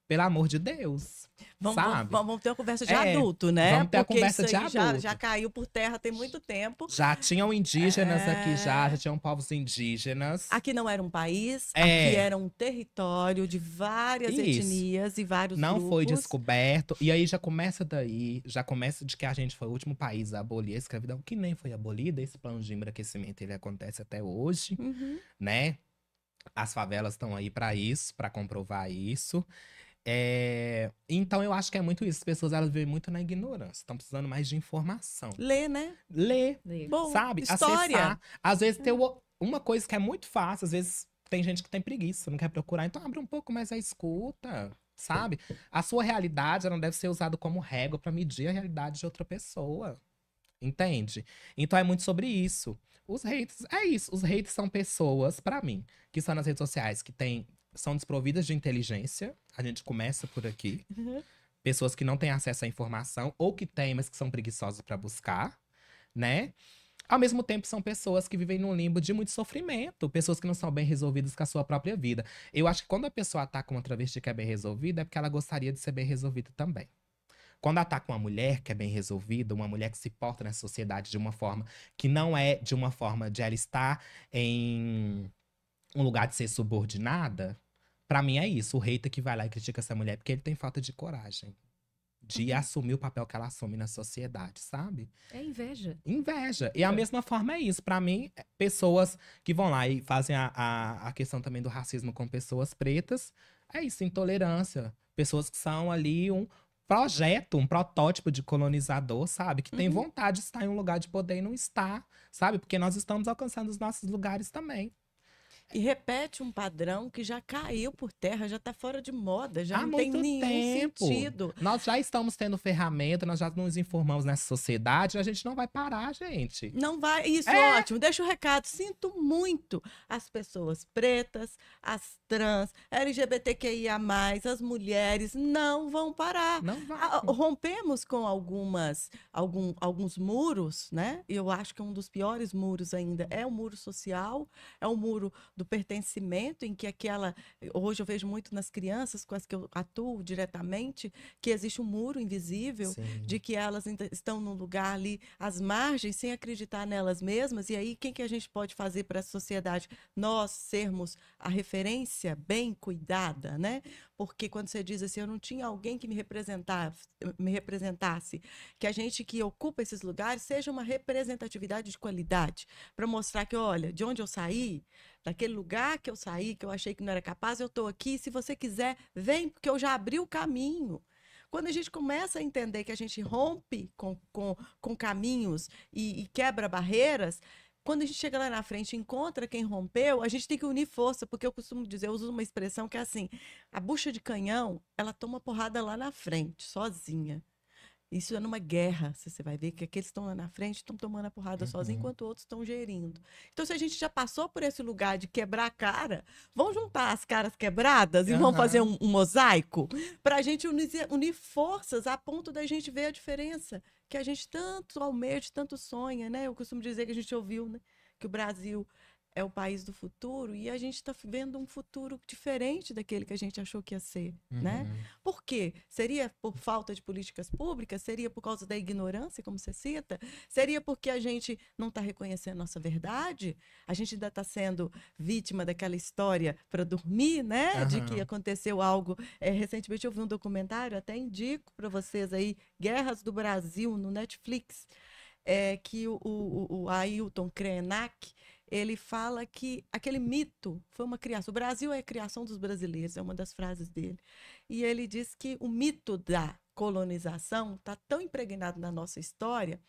pelo amor de Deus. Vamos, sabe? vamos, vamos ter uma conversa de é, adulto, né? Vamos ter Porque a conversa de adulto. Já, já, caiu por terra tem muito tempo. Já tinham indígenas é... aqui, já, já tinham povos indígenas. Aqui não era um país, é... aqui era um território de várias Isso. etnias e vários Não grupos. foi descoberto. E aí já começa daí, já começa de que a gente foi o último país a abolir a escravidão, que nem foi abolida. Esse plano de embranquecimento, ele acontece até hoje, uhum. né? As favelas estão aí para isso, para comprovar isso. É... Então eu acho que é muito isso. As pessoas elas vivem muito na ignorância. Estão precisando mais de informação. Lê, né? Lê. Bom, sabe? História. Acessar. Às vezes é. tem uma coisa que é muito fácil, às vezes tem gente que tem preguiça, não quer procurar. Então abre um pouco mais a escuta, sabe? A sua realidade não deve ser usada como régua para medir a realidade de outra pessoa. Entende? Então é muito sobre isso. Os haters, é isso. Os haters são pessoas, para mim, que estão nas redes sociais, que tem são desprovidas de inteligência. A gente começa por aqui. Uhum. Pessoas que não têm acesso à informação ou que têm, mas que são preguiçosas para buscar, né? Ao mesmo tempo, são pessoas que vivem num limbo de muito sofrimento, pessoas que não são bem resolvidas com a sua própria vida. Eu acho que quando a pessoa ataca uma travesti que é bem resolvida, é porque ela gostaria de ser bem resolvida também. Quando ataca uma mulher que é bem resolvida, uma mulher que se porta na sociedade de uma forma que não é de uma forma de ela estar em um lugar de ser subordinada, para mim é isso. O hater que vai lá e critica essa mulher porque ele tem falta de coragem. De uhum. assumir o papel que ela assume na sociedade, sabe? É inveja. Inveja. E é. a mesma forma é isso. para mim, é, pessoas que vão lá e fazem a, a, a questão também do racismo com pessoas pretas, é isso, intolerância. Pessoas que são ali um, projeto, um protótipo de colonizador, sabe? Que uhum. tem vontade de estar em um lugar de poder e não está, sabe? Porque nós estamos alcançando os nossos lugares também e repete um padrão que já caiu por terra, já está fora de moda, já Há não tem nenhum tempo. sentido. Nós já estamos tendo ferramenta, nós já nos informamos nessa sociedade, a gente não vai parar, gente. Não vai, isso é ótimo. Deixa o um recado. Sinto muito as pessoas pretas, as trans, LGBTQIA+, as mulheres não vão parar. Não vai. Ah, rompemos com algumas algum, alguns muros, né? Eu acho que é um dos piores muros ainda é o muro social, é o muro do pertencimento em que aquela. Eh, hoje eu vejo muito nas crianças com as que eu atuo diretamente, que existe um muro invisível Sim. de que elas estão num lugar ali às margens, sem acreditar nelas mesmas. E aí, quem que a gente pode fazer para a sociedade? Nós sermos a referência bem cuidada, né? Porque quando você diz assim, eu não tinha alguém que me representasse, me representasse, que a gente que ocupa esses lugares seja uma representatividade de qualidade, para mostrar que, olha, de onde eu saí, daquele lugar que eu saí, que eu achei que não era capaz, eu estou aqui. Se você quiser, vem, porque eu já abri o caminho. Quando a gente começa a entender que a gente rompe com, com, com caminhos e, e quebra barreiras, quando a gente chega lá na frente e encontra quem rompeu, a gente tem que unir força, porque eu costumo dizer, eu uso uma expressão que é assim: a bucha de canhão, ela toma porrada lá na frente, sozinha. Isso é numa guerra. Você vai ver que aqueles que estão lá na frente estão tomando a porrada uhum. sozinhos, enquanto outros estão gerindo. Então, se a gente já passou por esse lugar de quebrar a cara, vamos juntar as caras quebradas e vamos fazer um, um mosaico para a gente unir, unir, forças a ponto da gente ver a diferença que a gente tanto almeja, tanto sonha, né? Eu costumo dizer que a gente ouviu, né? Que o Brasil é o país do futuro e a gente está vendo um futuro diferente daquele que a gente achou que ia ser, né? uhum. né? Por quê? Seria por falta de políticas públicas? Seria por causa da ignorância, como você cita? Seria porque a gente não está reconhecendo a nossa verdade? A gente ainda está sendo vítima daquela história para dormir, né? Uhum. De que aconteceu algo. É, recentemente eu vi um documentário, até indico para vocês aí, Guerras do Brasil no Netflix. É, que o, o, o Ailton Krenak ele fala que aquele mito foi uma criação. O Brasil é a criação dos brasileiros, é uma das frases dele. E ele diz que o mito da colonização está tão impregnado na nossa história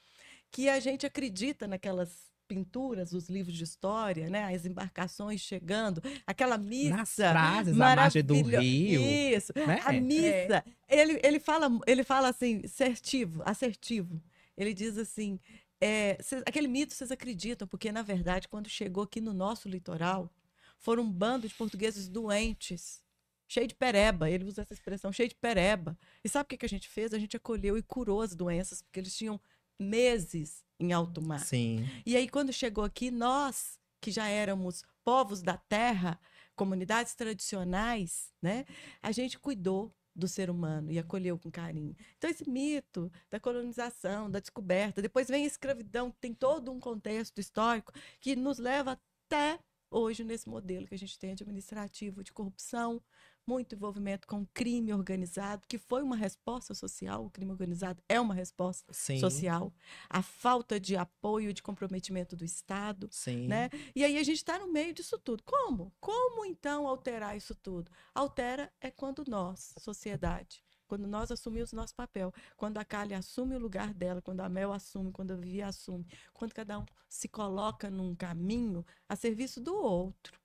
que a gente acredita naquelas pinturas, os livros de história, né? As embarcações chegando, aquela missa. Nas frases, a margem do rio. Isso, né? a missa. É. Ele, ele, fala, ele fala assim, assertivo, assertivo. Ele diz assim, é, cês, aquele mito vocês acreditam, porque na verdade, quando chegou aqui no nosso litoral, foram um bando de portugueses doentes, cheio de pereba. Ele usa essa expressão, cheio de pereba. E sabe o que, que a gente fez? A gente acolheu e curou as doenças, porque eles tinham meses em alto mar. Sim. E aí, quando chegou aqui, nós, que já éramos povos da terra, comunidades tradicionais, né? A gente cuidou, do ser humano e acolheu com carinho. Então, esse mito da colonização, da descoberta, depois vem a escravidão, tem todo um contexto histórico que nos leva até hoje nesse modelo que a gente tem administrativo de corrupção, muito envolvimento com crime organizado, que foi uma resposta social, o crime organizado é uma resposta Sim. social, a falta de apoio, de comprometimento do Estado, Sim. né? E aí a gente está no meio disso tudo. Como? Como então alterar isso tudo? Altera é quando nós, sociedade, quando nós assumimos o nosso papel, quando a Kali assume o lugar dela, quando a Mel assume, quando a Vivi assume, quando cada um se coloca num caminho a serviço do outro.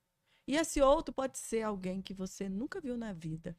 E esse outro pode ser alguém que você nunca viu na vida.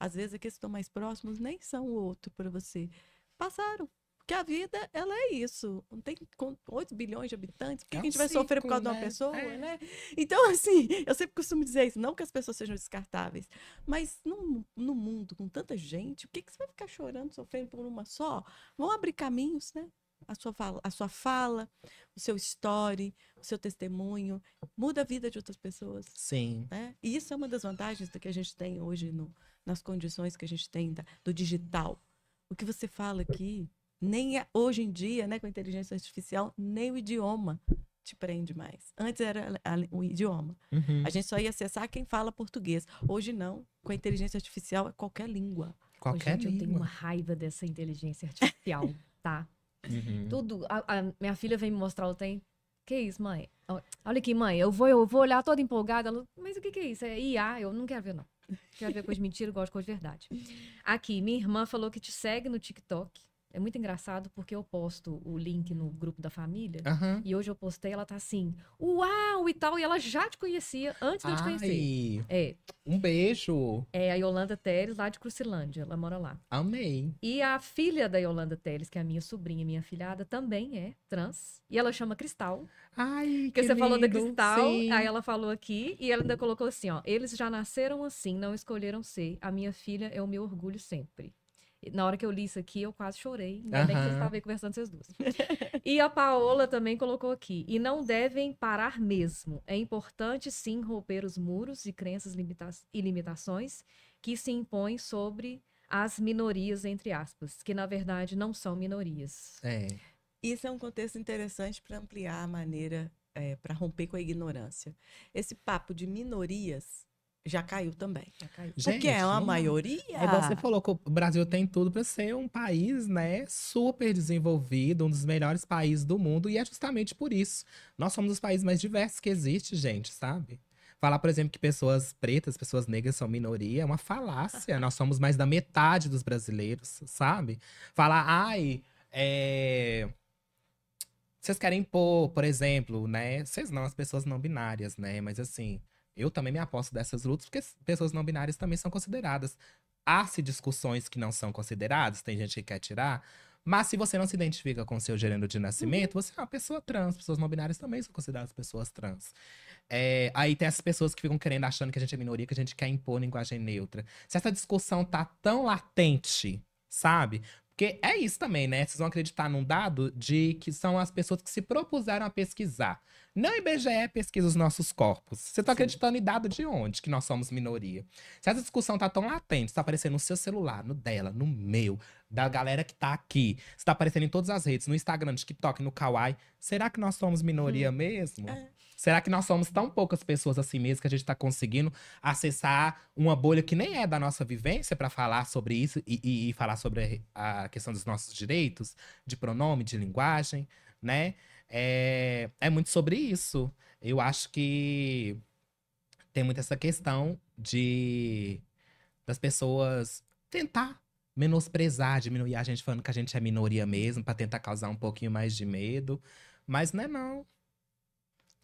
Às vezes, aqueles que estão mais próximos nem são o outro para você. Passaram, porque a vida, ela é isso. Não tem com 8 bilhões de habitantes, por que, é um que a gente vai sofrer por causa né? de uma né? pessoa, é. né? Então, assim, eu sempre costumo dizer isso, não que as pessoas sejam descartáveis, mas no, no mundo, com tanta gente, o que, que você vai ficar chorando, sofrendo por uma só? Vão abrir caminhos, né? A sua, fala, a sua fala, o seu story, o seu testemunho, muda a vida de outras pessoas. Sim. Né? E isso é uma das vantagens do que a gente tem hoje no, nas condições que a gente tem da, do digital. O que você fala aqui nem hoje em dia, né, com a inteligência artificial, nem o idioma te prende mais. Antes era o idioma. Uhum. A gente só ia acessar quem fala português. Hoje não. Com a inteligência artificial é qualquer língua. Qualquer Gente, língua. Eu tenho uma raiva dessa inteligência artificial, tá? Uhum. Tudo. A, a, minha filha vem me mostrar o tem. Que isso, mãe? Olha aqui, mãe. Eu vou, eu vou olhar toda empolgada. Ela, Mas o que, que é isso? É IA? Eu não quero ver, não. Quero ver coisa de mentira, eu gosto de coisa de verdade. Aqui, minha irmã falou que te segue no TikTok. É muito engraçado porque eu posto o link no grupo da família uhum. e hoje eu postei, ela tá assim, uau e tal, e ela já te conhecia antes de eu te conhecer. É. Um beijo. É a Yolanda Teles, lá de Crucilândia, ela mora lá. Amei. E a filha da Yolanda Teles, que é a minha sobrinha, minha filhada, também é trans. E ela chama Cristal. Ai, que Porque você lindo, falou da Cristal, sim. aí ela falou aqui e ela ainda colocou assim, ó, eles já nasceram assim, não escolheram ser. A minha filha é o meu orgulho sempre. Na hora que eu li isso aqui, eu quase chorei. Ainda uhum. bem que vocês estavam aí conversando vocês duas. e a Paola também colocou aqui. E não devem parar mesmo. É importante, sim, romper os muros de crenças limita e limitações que se impõem sobre as minorias, entre aspas, que na verdade não são minorias. É. Isso é um contexto interessante para ampliar a maneira, é, para romper com a ignorância. Esse papo de minorias já caiu também. Já caiu. Gente, Porque é uma maioria. É você falou que o Brasil tem tudo para ser um país, né, super desenvolvido, um dos melhores países do mundo, e é justamente por isso. Nós somos os países mais diversos que existe, gente, sabe? Falar, por exemplo, que pessoas pretas, pessoas negras são minoria é uma falácia. Nós somos mais da metade dos brasileiros, sabe? Falar, ai, é vocês querem pôr, por exemplo, né? Vocês não, as pessoas não binárias, né? Mas assim, eu também me aposto dessas lutas, porque pessoas não binárias também são consideradas. Há-se discussões que não são consideradas, tem gente que quer tirar. Mas se você não se identifica com seu gênero de nascimento, uhum. você é uma pessoa trans. Pessoas não binárias também são consideradas pessoas trans. É, aí tem essas pessoas que ficam querendo, achando que a gente é minoria, que a gente quer impor linguagem neutra. Se essa discussão tá tão latente, sabe? Porque é isso também, né? Vocês vão acreditar num dado de que são as pessoas que se propuseram a pesquisar. Não IBGE pesquisa os nossos corpos. Você está acreditando em dado de onde? Que nós somos minoria. Se essa discussão tá tão latente, está aparecendo no seu celular, no dela, no meu, da galera que tá aqui, está aparecendo em todas as redes, no Instagram, no TikTok, no Kawaii, será que nós somos minoria hum. mesmo? É. Será que nós somos tão poucas pessoas assim mesmo que a gente está conseguindo acessar uma bolha que nem é da nossa vivência para falar sobre isso e, e, e, falar sobre a questão dos nossos direitos, de pronome, de linguagem, né? é, é muito sobre isso. Eu acho que tem muito essa questão de das pessoas tentar menosprezar, diminuir a gente falando que a gente é minoria mesmo, para tentar causar um pouquinho mais de medo. Mas não é não.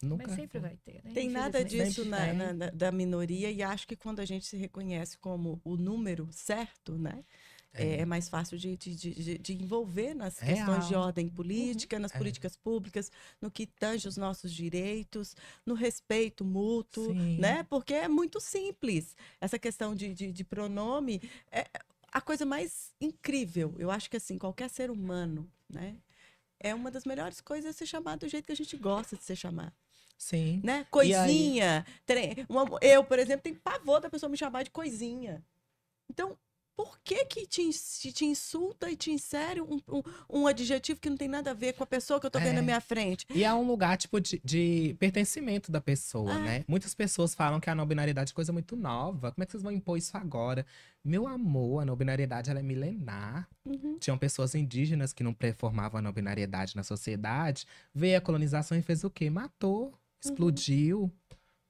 Nunca. Mas sempre vai ter, né? Tem nada disso na, na, na, da minoria, e acho que quando a gente se reconhece como o número certo, né? É. é, é mais fácil de, de, de, de, envolver nas é questões de ordem política, uhum. nas é. políticas públicas, no que tange os nossos direitos, no respeito mútuo, Sim. né? Porque é muito simples. Essa questão de, de, de pronome é a coisa mais incrível. Eu acho que, assim, qualquer ser humano, né? É uma das melhores coisas ser chamado do jeito que a gente gosta de ser chamado. Sim. Né? Coisinha. Eu, por exemplo, tenho pavor da pessoa me chamar de coisinha. Então, por que, que te, te insulta e te insere um, um, um, adjetivo que não tem nada a ver com a pessoa que eu tô vendo na é. minha frente? E é um lugar, tipo, de, de pertencimento da pessoa, ah. né? Muitas pessoas falam que a não-binariedade é coisa muito nova. Como é que vocês vão impor isso agora? Meu amor, a não-binariedade, ela é milenar. Uhum. Tinham pessoas indígenas que não performavam a não-binariedade na sociedade. Veio a colonização e fez o quê? Matou, uhum. explodiu. Uhum.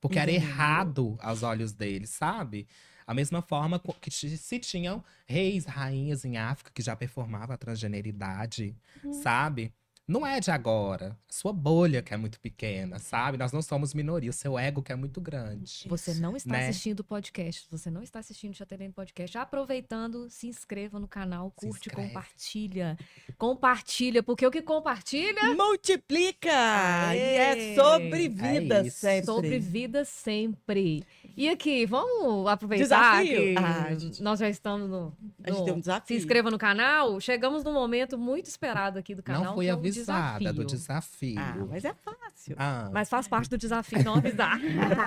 Porque uhum. era errado aos olhos deles, sabe? A mesma forma que se tinham reis, rainhas em África que já performavam a transgeneridade, uhum. sabe? não é de agora. sua bolha que é muito pequena, sabe? Nós não somos minoria, o seu ego que é muito grande. Você não está né? assistindo podcast, você não está assistindo Te Atendendo Podcast. Aproveitando, se inscreva no canal, curte, compartilha. Compartilha, porque o que compartilha... Multiplica! Aê! E é sobre vida é sempre. Sobre vida sempre. E aqui, vamos aproveitar desafio. Ah, gente... nós já estamos no... no... A gente tem um desafio. Se inscreva no canal. Chegamos num momento muito esperado aqui do canal. Não foi avisado do desafio. do desafio. Ah, mas é fácil. Ah. Mas faz parte do desafio não avisar.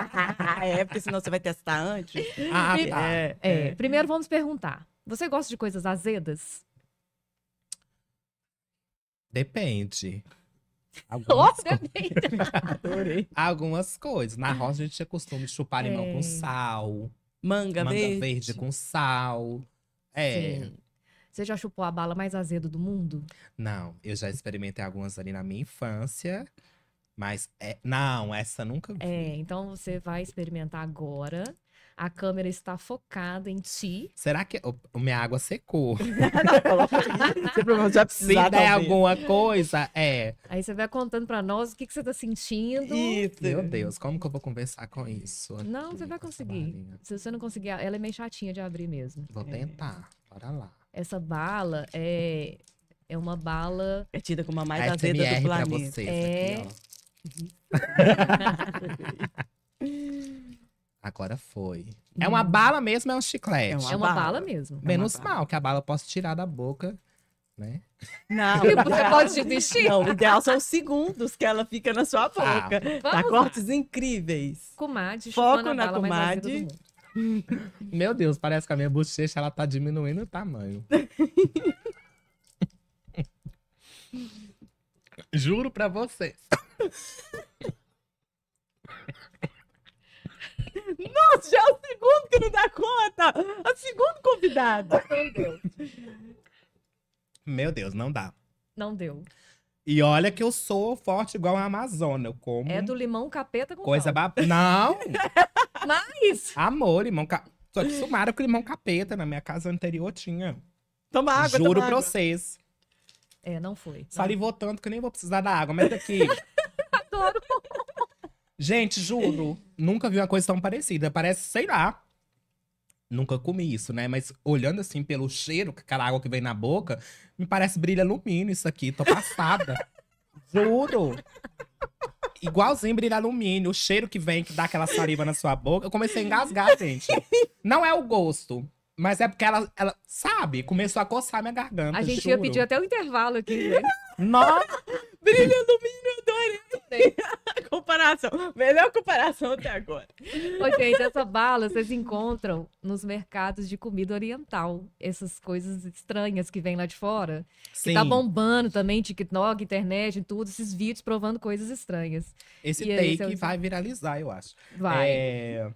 é, porque senão você vai testar antes. Ah, ah tá. é, é. É. Primeiro vamos perguntar. Você gosta de coisas azedas? Depende. Algumas, oh, co... Algumas coisas. Na roça a gente tinha costume de chupar limão com é. sal. Manga, manga verde. verde com sal. É. Sim. Você já chupou a bala mais azeda do mundo? Não, eu já experimentei algumas ali na minha infância. Mas, é... não, essa nunca vi. É, então você vai experimentar agora. A câmera está focada em ti. Será que o, minha água secou? não, coloca aí. Se der alguma coisa, é. Aí você vai contando para nós o que, que você está sentindo. Isso. Meu uhum. Deus, como que eu vou conversar com isso? Aqui, não, você vai conseguir. Se você não conseguir, ela é meio chatinha de abrir mesmo. Vou é. tentar. Bora lá. Essa bala é, é uma bala. É tida como a mais a azeda SMR do planeta. Vocês, é. Aqui, Agora foi. É uma uhum. bala mesmo, é um chiclete. É uma, é uma bala. bala. mesmo. É Menos é mal, que a bala eu posso tirar da boca, né? Não, você pode desistir. Não, o ideal são os segundos que ela fica na sua ah. boca. Ah, tá, cortes incríveis. Comadre, Foco na comadre. Meu Deus, parece que a minha bochecha ela tá diminuindo o tamanho. Juro pra vocês. Nossa, já é o segundo que não dá conta! É o segundo convidado! Meu Deus. Meu Deus, não dá. Não deu. E olha que eu sou forte igual a Amazônia, eu como. É do limão capeta com Coisa ba... Não! Mas! Amor, limão capeta. Tô sumaram com limão capeta, na minha casa anterior tinha. Toma água, Juro toma pra água. vocês. É, não foi. Salivou tanto que eu nem vou precisar da água, mas daqui. Tá Adoro! Gente, juro, nunca vi uma coisa tão parecida. Parece, sei lá, nunca comi isso, né? Mas olhando assim pelo cheiro, aquela água que vem na boca, me parece brilho alumínio isso aqui. Tô passada. Juro. Igualzinho brilho alumínio, o cheiro que vem, que dá aquela saliva na sua boca. Eu comecei a engasgar, gente. Não é o gosto. Mas é porque ela, ela sabe, começou a coçar minha garganta. A gente juro. ia pedir até o intervalo aqui. Né? Nossa! Brilha do milho, adorei. comparação. Melhor comparação até agora. Ô, gente, essa bala vocês encontram nos mercados de comida oriental. Essas coisas estranhas que vêm lá de fora. Sim. Que tá bombando também, TikTok, internet, tudo. Esses vídeos provando coisas estranhas. Esse e take vai viralizar, eu acho. Vai. É...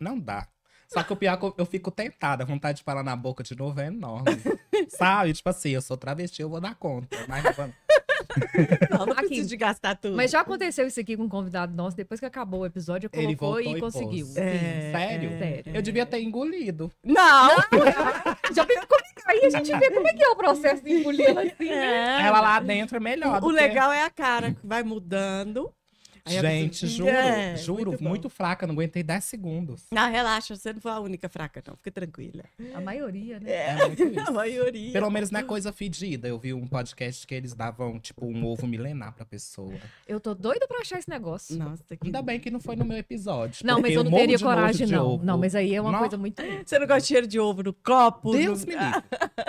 Não dá. Só que o pior é que eu fico tentada. A vontade de falar na boca de novo é enorme. Sabe? Tipo assim, eu sou travesti, eu vou dar conta. Mas não, não preciso de gastar tudo. Mas já aconteceu isso aqui com um convidado nosso. Depois que acabou o episódio, colocou e, e conseguiu. É, sério? É, sério. Eu devia ter engolido. Não! não. já comigo. É é? Aí a gente vê como é que é o processo de engolir ela assim, né? é. Ela lá dentro é melhor. O, legal que... é a cara que vai mudando Aí Gente, pessoa, juro, é, juro, muito, muito, fraca, não aguentei 10 segundos. Não, relaxa, você não foi a única fraca, não, fica tranquila. A maioria, né? É, é a maioria. Pelo menos não é coisa fedida. Eu vi um podcast que eles davam, tipo, um ovo milenar pra pessoa. Eu tô doida pra achar esse negócio. Nossa, que... Ainda bem que não foi no meu episódio. Não, mas eu não teria coragem, não. Não, mas aí é uma não. coisa muito. Você não gosta de cheiro de ovo no copo? Deus no... me livre.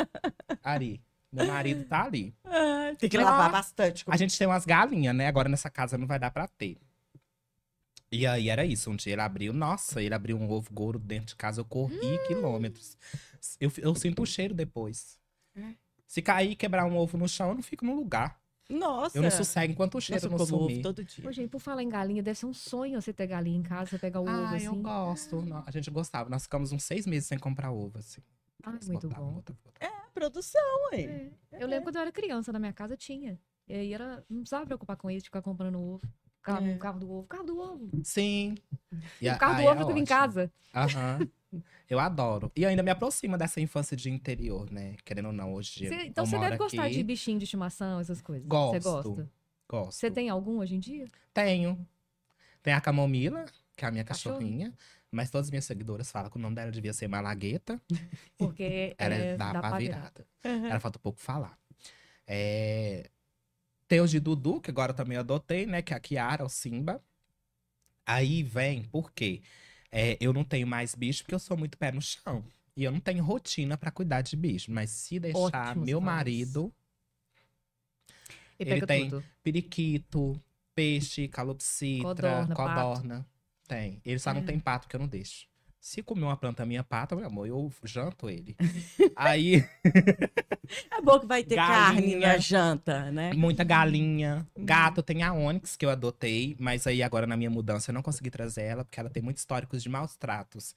Ari. Meu marido tá ali. Ah, tem que lavar bastante. A gente tem umas galinhas, né? Agora nessa casa não vai dar pra ter. E aí era isso. Um dia ele abriu, nossa, ele abriu um ovo gordo dentro de casa, eu corri hum. quilômetros. Eu, eu sinto o cheiro depois. É. Se cair e quebrar um ovo no chão, eu não fico no lugar. Nossa. Eu não sossego enquanto o cheiro Nossa, não sumir. todo dia. Ô, gente, por falar em galinha, deve ser um sonho você ter galinha em casa, pegar o ah, ovo assim. eu gosto. a gente gostava. Nós ficamos uns seis meses sem comprar ovo, assim. Ah, muito bom. Outra, outra. É produção, aí. É. Eu é. lembro quando eu era criança, na minha casa tinha. E aí era, não precisava preocupar com isso, de ficar comprando ovo. Carro, é. carro do ovo, carro do ovo. Sim. E o carro do é ovo é eu tava em casa. Aham. Eu adoro. E ainda me aproxima dessa infância de interior, né? Querendo ou não, hoje. Cê, então você deve gostar aqui. de bichinho de estimação, essas coisas. Gosto. Você gosta? Gosto. Você tem algum hoje em dia? Tenho. Tem a Camomila, que é a minha cachorrinha. Cachorro. Mas todas as minhas seguidoras falam que o nome dela devia ser Malagueta. Porque ela é, é, da, da virada. Uhum. Ela falta pouco falar. É... Tem os de Dudu, que agora também adotei, né? Que é a Kiara, o Simba. Aí vem, por quê? É, eu não tenho mais bicho porque eu sou muito pé no chão. E eu não tenho rotina para cuidar de bicho. Mas se deixar meu marido. ele tem tudo. periquito, peixe, calopsita, codorna, codorna tem. Ele só é. não tem pato que eu não deixo. Se comer uma planta minha pata, meu amor, eu janto ele. Aí. É bom que vai ter galinha, carne na janta, né? Muita galinha. Hum. Gato, tem a Onyx que eu adotei, mas aí agora na minha mudança eu não consegui trazer ela, porque ela tem muitos históricos de maus tratos.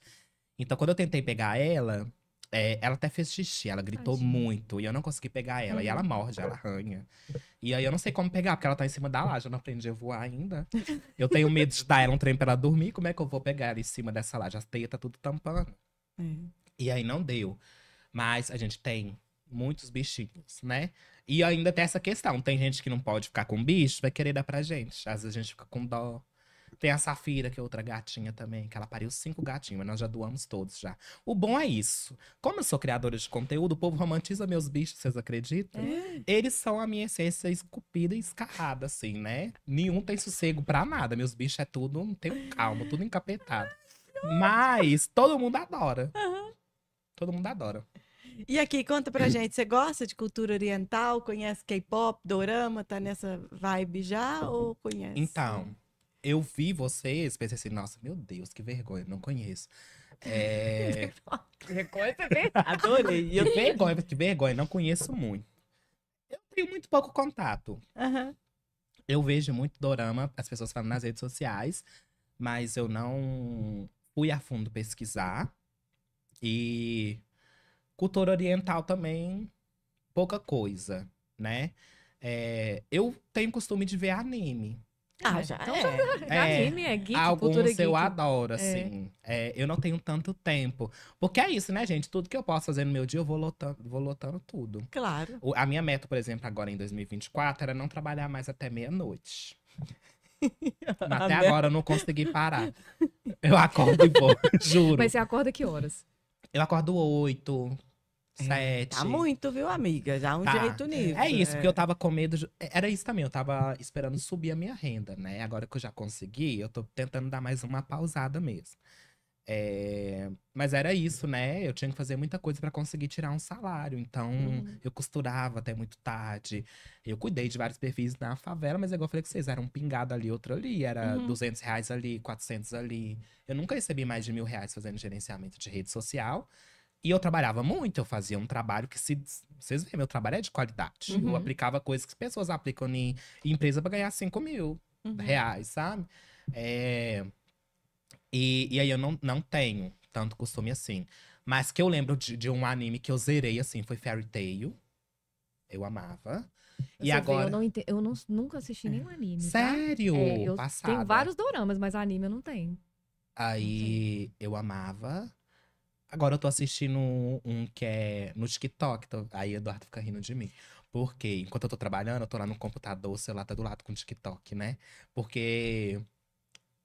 Então, quando eu tentei pegar ela, é, ela até fez xixi, ela gritou Ai, muito e eu não consegui pegar ela. Hum. E ela uhum. morde, ela arranha. E aí eu não sei como pegar, porque ela tá em cima da laje, eu não aprendi a voar ainda. Eu tenho medo de dar ela um trem pra ela dormir, como é que eu vou pegar ela em cima dessa laje? As teias tá tudo tampando. Hum. E aí não deu. Mas a gente tem muitos bichinhos, né? E ainda tem essa questão: tem gente que não pode ficar com bicho, vai querer dar pra gente. Às vezes a gente fica com dó. Tem a Safira, que é outra gatinha também, que ela pariu cinco gatinhos, mas nós já doamos todos já. O bom é isso. Como eu sou criadora de conteúdo, o povo romantiza meus bichos, vocês acreditam? É. Eles são a minha essência esculpida e escarrada, assim, né? Nenhum tem sossego pra nada. Meus bichos é tudo, não tem um calmo, tudo encapetado. mas todo mundo adora. Uhum. Todo mundo adora. E aqui, conta pra gente, você gosta de cultura oriental? Conhece K-pop, dorama? Tá nessa vibe já uhum. ou conhece? Então, eu vi vocês, pensei assim, nossa, meu Deus, que vergonha, não conheço. É... vergonha Adorei. eu... Que vergonha, que vergonha, não conheço muito. Eu tenho muito pouco contato. Uhum. Eu vejo muito dorama, as pessoas falam nas redes sociais, mas eu não fui a fundo pesquisar. E cultura oriental também, pouca coisa, né? É... eu tenho costume de ver anime. Ah, né? já. Então, é. Já, é. Anime, é geek, Alguns eu geek. adoro, é. assim. É. É, eu não tenho tanto tempo. Porque é isso, né, gente? Tudo que eu posso fazer no meu dia, eu vou lotando, vou lotando tudo. Claro. O, a minha meta, por exemplo, agora em 2024, era não trabalhar mais até meia-noite. Ah, até né? agora eu não consegui parar. Eu acordo e vou, juro. Mas você acorda que horas? Eu acordo oito, é, tá Sete. Tá muito, viu, amiga? já um tá. nível nisso. É isso, é. porque eu tava com medo. De... É, era isso também, eu tava esperando subir a minha renda, né? Agora que eu já consegui, eu tô tentando dar mais uma pausada mesmo. É... Mas era isso, né? Eu tinha que fazer muita coisa para conseguir tirar um salário. Então, hum. eu costurava até muito tarde. Eu cuidei de vários perfis na favela, mas é igual eu falei com vocês: era um pingado ali, outro ali. Era uhum. 200 reais ali, 400 ali. Eu nunca recebi mais de mil reais fazendo gerenciamento de rede social. E eu trabalhava muito, eu fazia um trabalho que se. Vocês veem, meu trabalho é de qualidade. Uhum. Eu aplicava coisas que as pessoas aplicam em, empresa para ganhar 5 mil uhum. reais, sabe? É, e, e aí eu não, não tenho tanto costume assim. Mas que eu lembro de, de um anime que eu zerei assim, foi Fairy Tail. Eu amava. Você e agora. Vê, eu, não eu não, nunca assisti nenhum é. anime. Tá? Sério? Tá? É, eu Passada. tenho vários doramas, mas anime eu não tenho. Aí não eu amava. Agora eu tô assistindo um, um que é no TikTok, tô... aí Eduardo fica rindo de mim. Porque enquanto eu tô trabalhando, eu tô lá no computador, o celular tá do lado com o TikTok, né? Porque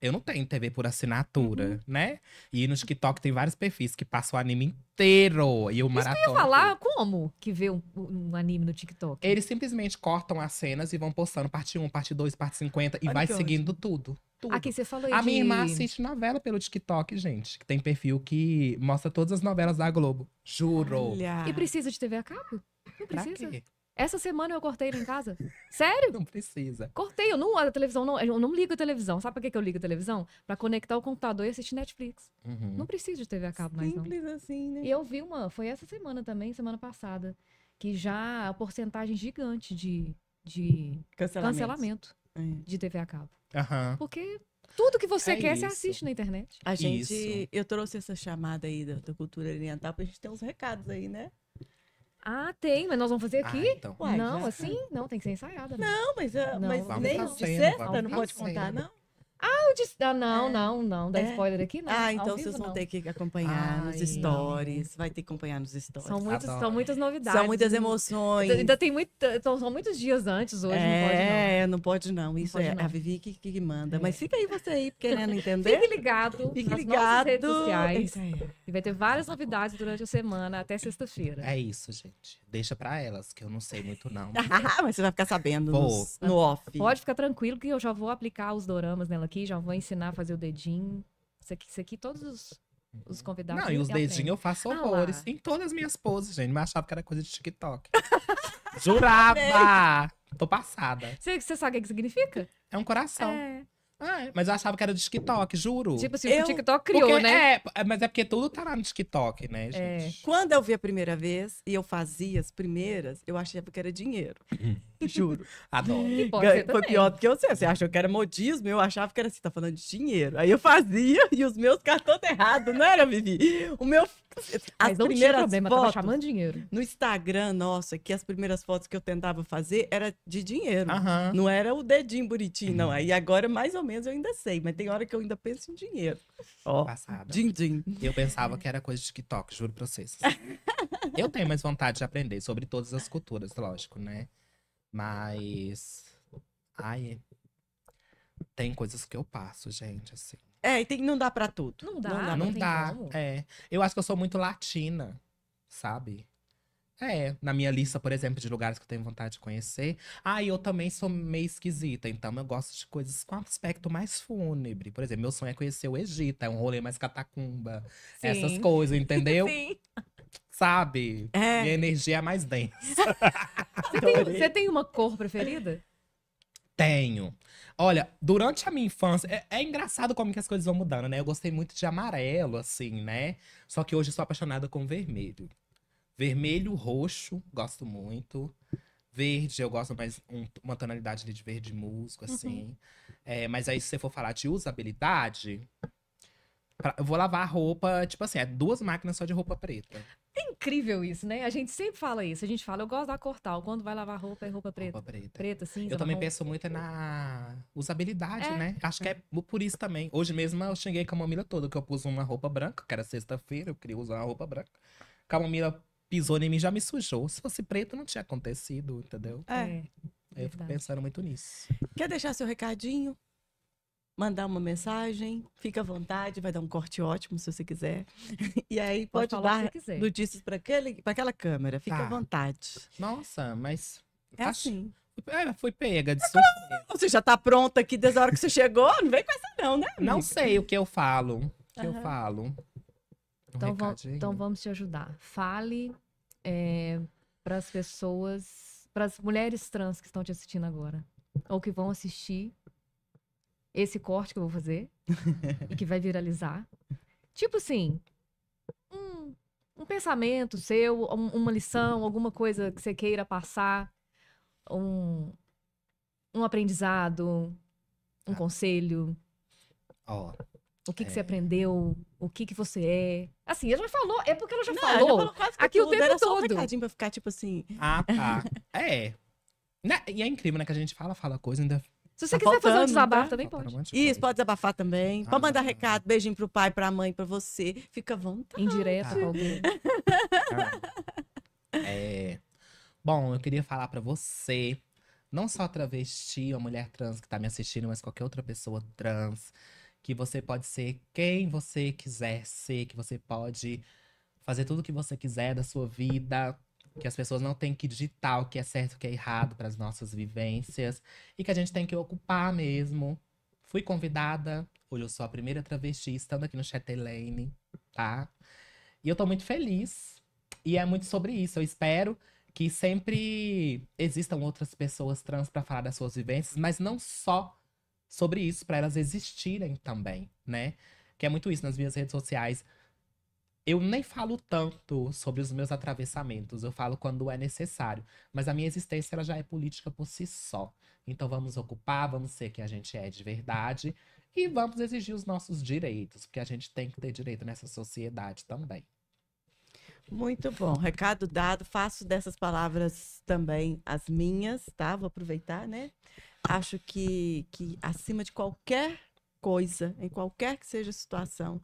eu não tenho TV por assinatura, uhum. né? E no TikTok tem vários perfis que passam o anime inteiro e o maratona. Você ia falar como que vê um, um, anime no TikTok? Eles simplesmente cortam as cenas e vão postando parte 1, parte 2, parte 50 e Olha vai seguindo tudo tudo. Aqui você falou A de... minha irmã assiste novela pelo TikTok, gente. Que tem perfil que mostra todas as novelas da Globo. Juro. Olha. E precisa de TV a cabo? Não precisa. Essa semana eu cortei em casa. Sério? Não precisa. Cortei, eu não a televisão, não, eu não ligo a televisão. Sabe pra que, que eu ligo a televisão? Pra conectar o computador e assistir Netflix. Uhum. Não preciso de TV a cabo Simples mais, não. Simples assim, né? E eu vi uma, foi essa semana também, semana passada, que já a porcentagem gigante de, de cancelamento, cancelamento é. de TV a cabo. Uhum. Porque tudo que você é quer, isso. você assiste na internet. A gente. Isso. Eu trouxe essa chamada aí da, da cultura oriental pra gente ter uns recados aí, né? Ah, tem, mas nós vamos fazer aqui? Ah, então. Uai, não, assim? Tá. Não, tem que ser ensaiada. Né? Não, mas, ah, não. mas nem tá de não pode contar, não? Ah, eu disse. Ah, não, é. não, não. Dá é. spoiler aqui, não. Ah, então vivo, vocês vão não. ter que acompanhar Ai, nos stories. Vai ter que acompanhar nos stories. São, muitos, são muitas novidades. São muitas emoções. Ainda tem muito. Então, são muitos dias antes hoje, é, não pode não. É, não pode não. Isso pode é não. a Vivi que, que manda. É. Mas fica aí você aí querendo né, entender. Fique ligado. Fique nas ligado. redes sociais. É e vai ter várias novidades durante a semana até sexta-feira. É isso, gente. Deixa pra elas, que eu não sei muito, não. Ah, mas você vai ficar sabendo nos, no off. Pode ficar tranquilo que eu já vou aplicar os doramas nela aqui, já vou ensinar a fazer o dedinho. Isso aqui, isso aqui todos os, os convidados. Não, e os dedinhos eu faço ah horrores. Ah, em todas as minhas poses, gente. Mas achava que era coisa de TikTok. Jurava! Tô passada. Você, você sabe o que significa? É um coração. É. Ah, mas eu achava que era de TikTok, juro. Tipo assim, eu... o TikTok criou, porque, né? É, é, mas é porque tudo tá lá no TikTok, né, é. gente? É. Quando eu vi a primeira vez e eu fazia as primeiras, eu achava que era dinheiro. Juro. Adoro. Foi pior do que eu sei. Você achou que era modismo, eu achava que era assim, tá falando de dinheiro. Aí eu fazia e os meus cartões errados, não era, Vivi? O meu. As Mas não tinha problema, fotos, tava chamando dinheiro. No Instagram, nossa, que as primeiras fotos que eu tentava fazer era de dinheiro. Uhum. Não era o dedinho bonitinho, não. Uhum. Aí agora, mais ou menos, eu ainda sei, mas tem hora que eu ainda penso em dinheiro. Ó, passada. Din, din. Eu pensava que era coisa de TikTok, juro pra vocês. eu tenho mais vontade de aprender sobre todas as culturas, lógico, né? Mas. Ai. Tem coisas que eu passo, gente, assim. É, e tem, não dá pra tudo. Não dá, não dá. Não dá é. Eu acho que eu sou muito latina, sabe? É, na minha lista, por exemplo, de lugares que eu tenho vontade de conhecer. Ah, e eu também sou meio esquisita, então eu gosto de coisas com aspecto mais fúnebre. Por exemplo, meu sonho é conhecer o Egito, é um rolê mais catacumba. Sim. Essas coisas, entendeu? Sim. Sabe? É. Minha energia é mais densa. você, tem, você tem uma cor preferida? Tenho. Olha, durante a minha infância, é, é, engraçado como que as coisas vão mudando, né? Eu gostei muito de amarelo, assim, né? Só que hoje sou apaixonada com vermelho. Vermelho, roxo, gosto muito. Verde, eu gosto mais um, uma tonalidade de verde musgo, uhum. assim. Uhum. É, mas aí, se você for falar de usabilidade, pra, eu vou lavar a roupa, tipo assim, é duas máquinas só de roupa preta. É incrível isso, né? A gente sempre fala isso. A gente fala, eu gosto da cortal. Quando vai lavar roupa, é roupa preta. Roupa preta. Preta, cinza, Eu também penso muito na usabilidade, é. né? Acho que é por isso também. Hoje mesmo eu xinguei com a mamila toda, que eu pus uma roupa branca, que era sexta-feira, eu queria usar uma roupa branca. Camomila pisou em mim já me sujou. Se fosse preto, não tinha acontecido, entendeu? É. é eu verdade. fico pensando muito nisso. Quer deixar seu recadinho? Mandar uma mensagem? Fica à vontade, vai dar um corte ótimo se você quiser. E aí pode, pode dar notícias para aquela câmera. Fica tá. à vontade. Nossa, mas. É assim. É, fui pega de surpresa. Você já tá pronta aqui desde a hora que você chegou? Não vem com essa não, né? Amiga? Não sei o que eu falo. O que uhum. eu falo então, um vamos, então vamos te ajudar. Fale é, para as pessoas, para as mulheres trans que estão te assistindo agora, ou que vão assistir esse corte que eu vou fazer e que vai viralizar. Tipo assim, um, um pensamento seu, um, uma lição, alguma coisa que você queira passar, um, um aprendizado, um ah. conselho. Ó, o que, é. que você é. aprendeu? O que, que você é? Assim, ela já falou, é porque ela já não, falou. Ela falou quase que aqui tudo. o tempo Era todo. Só um pra ficar tipo assim. Ah, tá. é. Na, né, e é incrível, né? Que a gente fala, fala coisa, ainda se você tá quiser faltando, fazer um desabafo, tá? também pode. Um Isso, pode desabafar também. Ah, pode mandar não. recado, beijinho pro pai, pra mãe, pra você. Fica à vontade. Indireto tá. alguém. ah. É. Bom, eu queria falar pra você, não só travesti, uma mulher trans que tá me assistindo, mas qualquer outra pessoa trans que você pode ser quem você quiser ser, que você pode fazer tudo o que você quiser da sua vida, que as pessoas não têm que digitar o que é certo e o que é errado para as nossas vivências e que a gente tem que ocupar mesmo. Fui convidada, hoje eu sou a primeira travesti estando aqui no Chatelaine, tá? E eu estou muito feliz e é muito sobre isso. Eu espero que sempre existam outras pessoas trans para falar das suas vivências, mas não só sobre isso, para elas existirem também, né? Que é muito isso nas minhas redes sociais. Eu nem falo tanto sobre os meus atravessamentos, eu falo quando é necessário, mas a minha existência ela já é política por si só. Então vamos ocupar, vamos ser quem a gente é de verdade e vamos exigir os nossos direitos, porque a gente tem que ter direito nessa sociedade também. Muito bom, recado dado. Faço dessas palavras também as minhas, tá? Vou aproveitar, né? Acho que, que acima de qualquer coisa, em qualquer que seja a situação,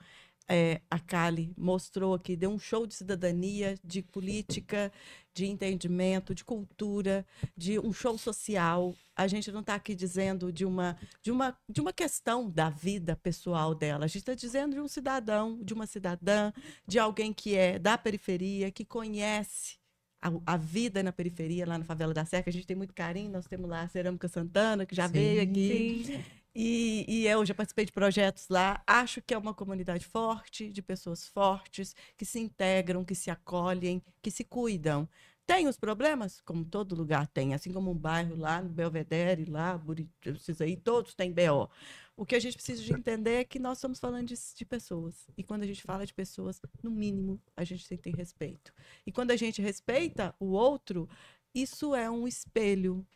é, a Cali mostrou aqui, deu um show de cidadania, de política, de entendimento, de cultura, de um show social. A gente não está aqui dizendo de uma, de, uma, de uma questão da vida pessoal dela. A gente está dizendo de um cidadão, de uma cidadã, de alguém que é da periferia, que conhece a, a, vida na periferia, lá na favela da Serra. A gente tem muito carinho, nós temos lá a Cerâmica Santana, que já sim, veio aqui. Sim. E, e, é eu já participei de projetos lá. Acho que é uma comunidade forte, de pessoas fortes, que se integram, que se acolhem, que se cuidam. Tem os problemas, como todo lugar tem, assim como um bairro lá no Belvedere, lá, Buritis, aí, todos têm BO. O que a gente precisa de entender é que nós estamos falando de, de, pessoas. E quando a gente fala de pessoas, no mínimo, a gente tem que ter respeito. E quando a gente respeita o outro, isso é um espelho,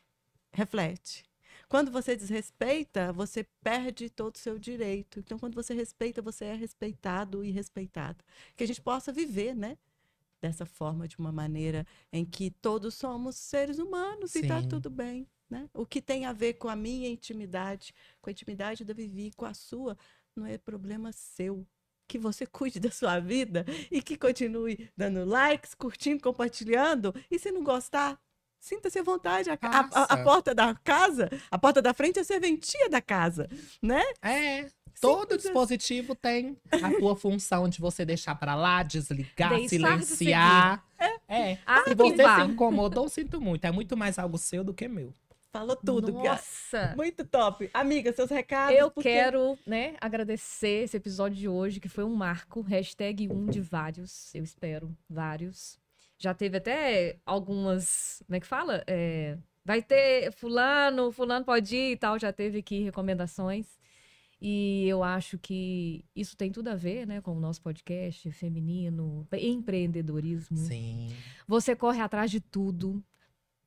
reflete. Quando você desrespeita, você perde todo o seu direito. Então, quando você respeita, você é respeitado e respeitada. Que a gente possa viver, né? dessa forma, de uma maneira em que todos somos seres humanos tá Sim. e está tudo bem. Né? O que tem a ver com a minha intimidade, com a intimidade da Vivi, com a sua, não é problema seu. Que você cuide da sua vida e que continue dando likes, curtindo, compartilhando. E se não gostar, Sinta-se à vontade. A, a, a, porta da casa, a porta da frente é a serventia da casa, né? É. Todo Sim, dispositivo tem a sua função de você deixar para lá, desligar, Deixar silenciar. De é. é. Ah, se você se incomodou, sinto muito. É muito mais algo seu do que meu. Falou tudo. Nossa! Muito top. Amiga, seus recados. Eu porque... quero, né, agradecer esse episódio de hoje, que foi um marco. Hashtag um de vários, eu espero, vários. Já teve até algumas. Como é que fala? É, vai ter Fulano, Fulano pode ir e tal. Já teve aqui recomendações. E eu acho que isso tem tudo a ver, né, com o nosso podcast feminino, empreendedorismo. Sim. Você corre atrás de tudo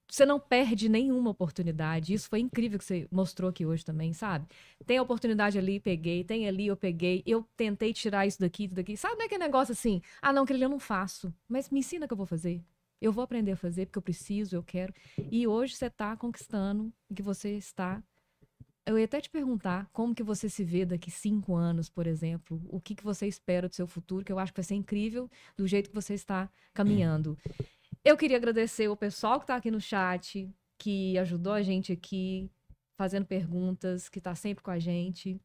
você não perde nenhuma oportunidade. Isso foi incrível que você mostrou aqui hoje também, sabe? Tem a oportunidade ali, peguei. Tem ali, eu peguei. Eu tentei tirar isso daqui, tudo daqui. Sabe, é aquele negócio assim, ah, não, aquele eu não faço. Mas me ensina que eu vou fazer. Eu vou aprender a fazer porque eu preciso, eu quero. E hoje você está conquistando que você está... Eu ia até te perguntar como que você se vê daqui cinco anos, por exemplo. O que, que você espera do seu futuro, que eu acho que vai ser incrível do jeito que você está caminhando. Eu queria agradecer o pessoal que está aqui no chat, que ajudou a gente aqui, fazendo perguntas, que está sempre com a gente.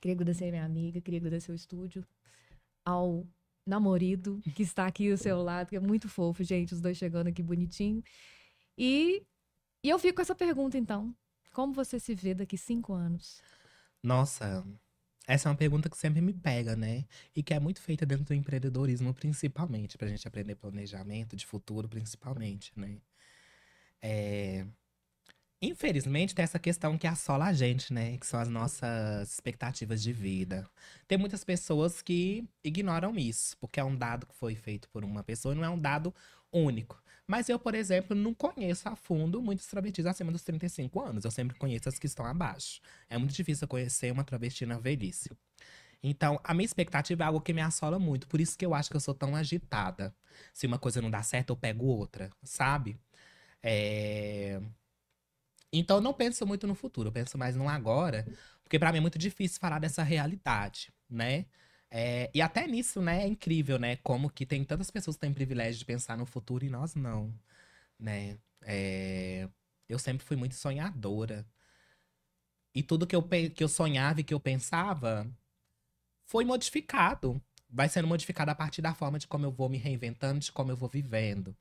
Queria agradecer a minha amiga, queria agradecer o estúdio, ao namorado que está aqui ao seu lado, que é muito fofo, gente, os dois chegando aqui bonitinho. E, e eu fico com essa pergunta, então. Como você se vê daqui cinco anos? Nossa, essa é uma pergunta que sempre me pega, né? E que é muito feita dentro do empreendedorismo, principalmente, para a gente aprender planejamento de futuro, principalmente, né? É... Infelizmente, tem essa questão que assola a gente, né? Que são as nossas expectativas de vida. Tem muitas pessoas que ignoram isso, porque é um dado que foi feito por uma pessoa e não é um dado único. Mas eu, por exemplo, não conheço a fundo muitas travestis acima dos 35 anos. Eu sempre conheço as que estão abaixo. É muito difícil conhecer uma travesti na velhice. Então, a minha expectativa é algo que me assola muito. Por isso que eu acho que eu sou tão agitada. Se uma coisa não dá certo, eu pego outra, sabe? É... Então, eu não penso muito no futuro. Eu penso mais no agora. Porque para mim é muito difícil falar dessa realidade, né? É, e até nisso, né, é incrível, né? Como que tem tantas pessoas que têm privilégio de pensar no futuro e nós não, né? É, eu sempre fui muito sonhadora. E tudo que eu, que eu sonhava e que eu pensava foi modificado. Vai sendo modificado a partir da forma de como eu vou me reinventando, de como eu vou vivendo.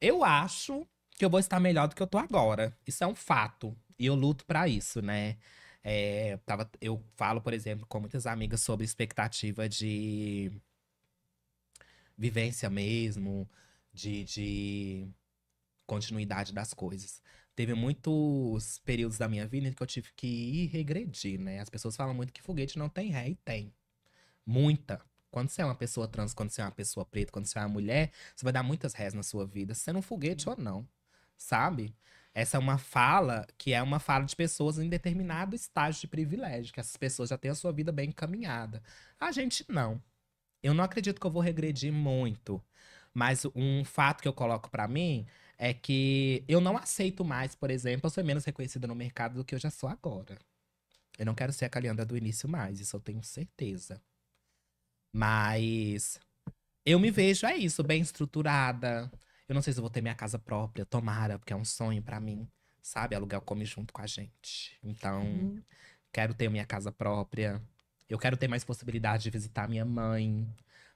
Eu acho que eu vou estar melhor do que eu tô agora. Isso é um fato. E eu luto para isso, né? É, tava, eu falo, por exemplo, com muitas amigas sobre expectativa de vivência mesmo, de, de continuidade das coisas. Teve muitos períodos da minha vida que eu tive que ir regredir, né? As pessoas falam muito que foguete não tem ré e tem. Muita. Quando você é uma pessoa trans, quando você é uma pessoa preta, quando você é uma mulher, você vai dar muitas rés na sua vida, sendo um foguete ou não, sabe? Essa é uma fala que é uma fala de pessoas em determinado estágio de privilégio, que essas pessoas já têm a sua vida bem encaminhada. A gente não. Eu não acredito que eu vou regredir muito. Mas um fato que eu coloco para mim é que eu não aceito mais, por exemplo, eu ser menos reconhecida no mercado do que eu já sou agora. Eu não quero ser a calhanda do início mais, isso eu tenho certeza. Mas eu me vejo, é isso, bem estruturada, eu não sei se vou ter minha casa própria, tomara, porque é um sonho para mim, sabe? Aluguel come junto com a gente. Então, uhum. quero ter minha casa própria. Eu quero ter mais possibilidade de visitar minha mãe,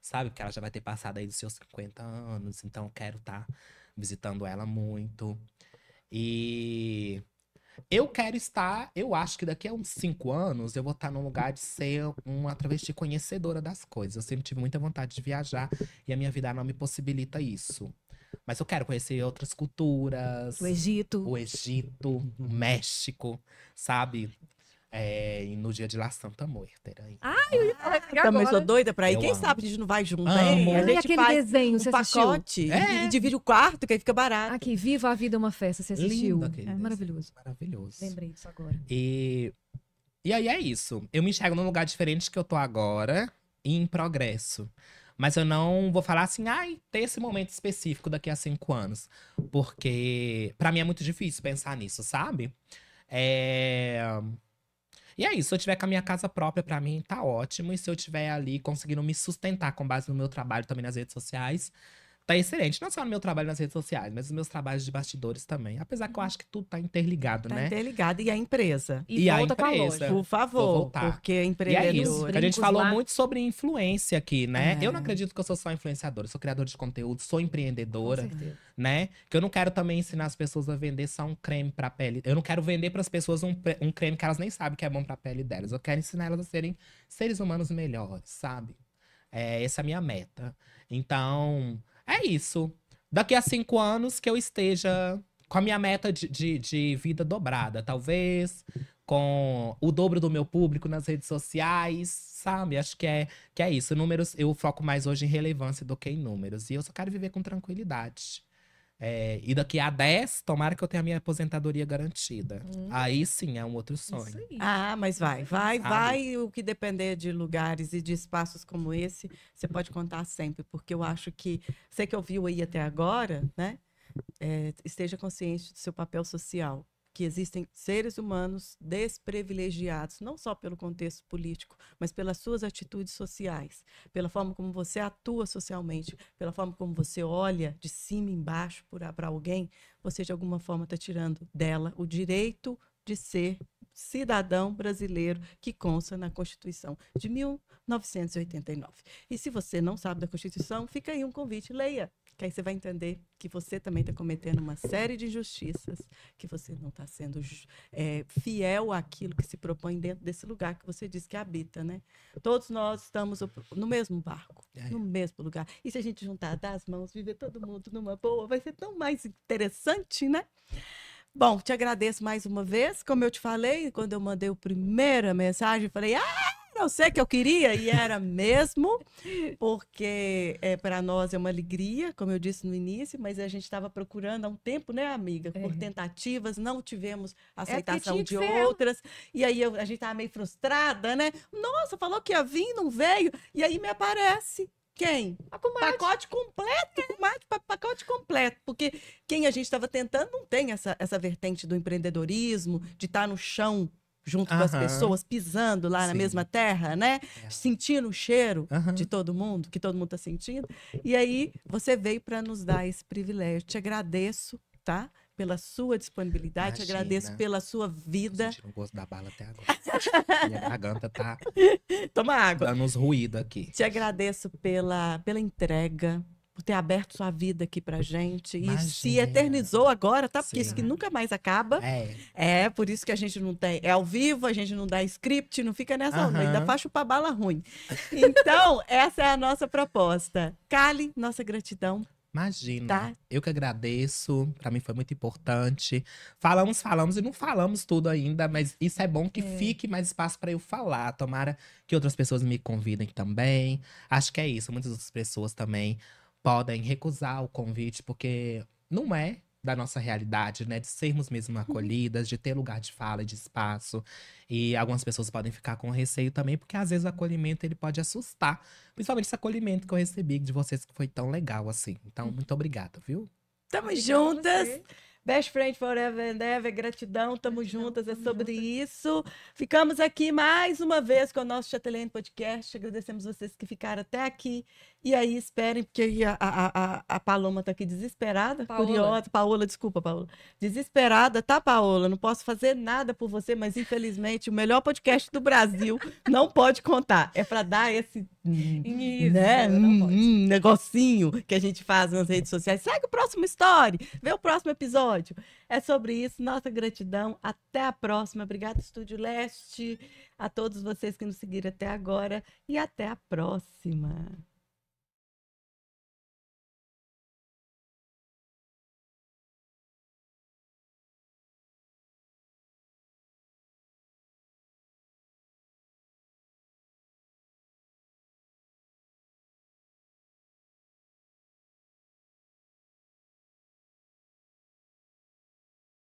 sabe? Porque ela já vai ter passado aí dos seus 50 anos, então quero estar tá visitando ela muito. E eu quero estar, eu acho que daqui a uns cinco anos eu vou estar tá num lugar de ser uma travesti conhecedora das coisas. Eu sempre tive muita vontade de viajar e a minha vida não me possibilita isso. Mas eu quero conhecer outras culturas. O Egito. O Egito, o México, sabe? É, e no dia de La Santa Muerta. Ai, ah, eu ia falar ah, que Também sou doida pra ir. Eu Quem amo. sabe a gente não vai junto, hein? A gente e aquele faz desenho, um você pacote é. e divide o quarto, que aí fica barato. Aqui, Viva a Vida é uma Festa, você assistiu. Lindo, é, maravilhoso. Maravilhoso. Lembrei disso agora. E, e aí é isso. Eu me enxergo num lugar diferente que eu tô agora e em progresso. Mas eu não vou falar assim, ai, ter esse momento específico daqui a cinco anos. Porque para mim é muito difícil pensar nisso, sabe? É... E é isso, se eu tiver com a minha casa própria, para mim tá ótimo. E se eu tiver ali conseguindo me sustentar com base no meu trabalho também nas redes sociais, tá excelente. Não só no meu trabalho nas redes sociais, mas os meus trabalhos de bastidores também. Apesar que eu uhum. acho que tudo tá interligado, tá né? interligado. E a empresa. E, e a empresa. Por favor, porque empreendedor. é isso. A gente falou lá. muito sobre influência aqui, né? É. Eu não acredito que eu sou só influenciadora. sou criadora de conteúdo, sou empreendedora, Com certeza. né? Que eu não quero também ensinar as pessoas a vender só um creme pra pele. Eu não quero vender para as pessoas um, um creme que elas nem sabem que é bom pra pele delas. Eu quero ensinar elas a serem seres humanos melhores, sabe? É, essa é a minha meta. Então, é isso. Daqui a cinco anos que eu esteja com a minha meta de, de, de vida dobrada, talvez, com o dobro do meu público nas redes sociais, sabe? Acho que é, que é isso. Números, eu foco mais hoje em relevância do que em números. E eu só quero viver com tranquilidade. É, e daqui a 10, tomara que eu tenha minha aposentadoria garantida. Hum. Aí sim é um outro sonho. Ah, mas vai, vai, Sabe? vai. O que depender de lugares e de espaços como esse, você pode contar sempre, porque eu acho que você que ouviu aí até agora, né? É, esteja consciente do seu papel social que existem seres humanos desprivilegiados, não só pelo contexto político, mas pelas suas atitudes sociais, pela forma como você atua socialmente, pela forma como você olha de cima embaixo para alguém, você de alguma forma está tirando dela o direito de ser cidadão brasileiro que consta na Constituição de 1989. E se você não sabe da Constituição, fica aí um convite, leia que aí você vai entender que você também está cometendo uma série de injustiças, que você não está sendo é, fiel àquilo que se propõe dentro desse lugar que você diz que habita, né? Todos nós estamos no mesmo barco, é. no mesmo lugar. E se a gente juntar das mãos, viver todo mundo numa boa, vai ser tão mais interessante, né? Bom, te agradeço mais uma vez. Como eu te falei, quando eu mandei a primeira mensagem, falei, ah! Eu sei que eu queria e era mesmo, porque é, para nós é uma alegria, como eu disse no início, mas a gente estava procurando há um tempo, né, amiga? Por é. tentativas, não tivemos é, aceitação é de outras. E aí eu, a gente estava meio frustrada, né? Nossa, falou que ia vir, não veio. E aí me aparece quem? Pacote completo, é. pacote completo. Porque quem a gente estava tentando não tem essa, essa vertente do empreendedorismo, de estar tá no chão junto com as pessoas, pisando lá Sim. na mesma terra, né? É. Sentindo o cheiro de todo mundo, que todo mundo está sentindo. E aí você veio para nos dar esse privilégio. Te agradeço, tá? Pela sua disponibilidade, Imagina. te agradeço pela sua vida. Eu não gosto da bala até agora. Minha garganta tá. Toma água. Dando uns ruídos aqui. Te agradeço pela, pela entrega, por ter aberto sua vida aqui pra gente. Imagina. E se eternizou agora, tá? Porque Sim. isso que nunca mais acaba. É. é, por isso que a gente não tem. É ao vivo, a gente não dá script, não fica nessa uhum. onda, ainda faz chupa bala ruim. Então, essa é a nossa proposta. Cali, nossa gratidão. Imagina. Tá? Eu que agradeço, para mim foi muito importante. Falamos, falamos e não falamos tudo ainda, mas isso é bom que é. fique mais espaço para eu falar. Tomara que outras pessoas me convidem também. Acho que é isso, muitas outras pessoas também podem recusar o convite, porque não é da nossa realidade, né? De sermos mesmo uhum. acolhidas, de ter lugar de fala e de espaço. E algumas pessoas podem ficar com receio também, porque às vezes o acolhimento ele pode assustar. Principalmente esse acolhimento que eu recebi de vocês, que foi tão legal assim. Então, uhum. muito obrigada, viu? Tamo obrigada juntas! Best Friend Forever and Ever, gratidão, tamo gratidão, juntas, é tamo é sobre juntas. isso. Ficamos aqui mais uma vez com o nosso Chatelaine Podcast. Agradecemos vocês que ficaram até aqui. E aí esperem, porque a, a, a, a Paloma está aqui desesperada, Paola. curiosa. Paola, desculpa, Paola. Desesperada, tá, Paola? Não posso fazer nada por você, mas infelizmente o melhor podcast do Brasil não pode contar. É para dar esse isso, né? Hum, hum, negocinho que a gente faz nas redes sociais. Segue o próximo story, vê o próximo episódio. É sobre isso. Nossa gratidão. Até a próxima. Obrigada, Estúdio Leste, a todos vocês que nos seguiram até agora e até a próxima.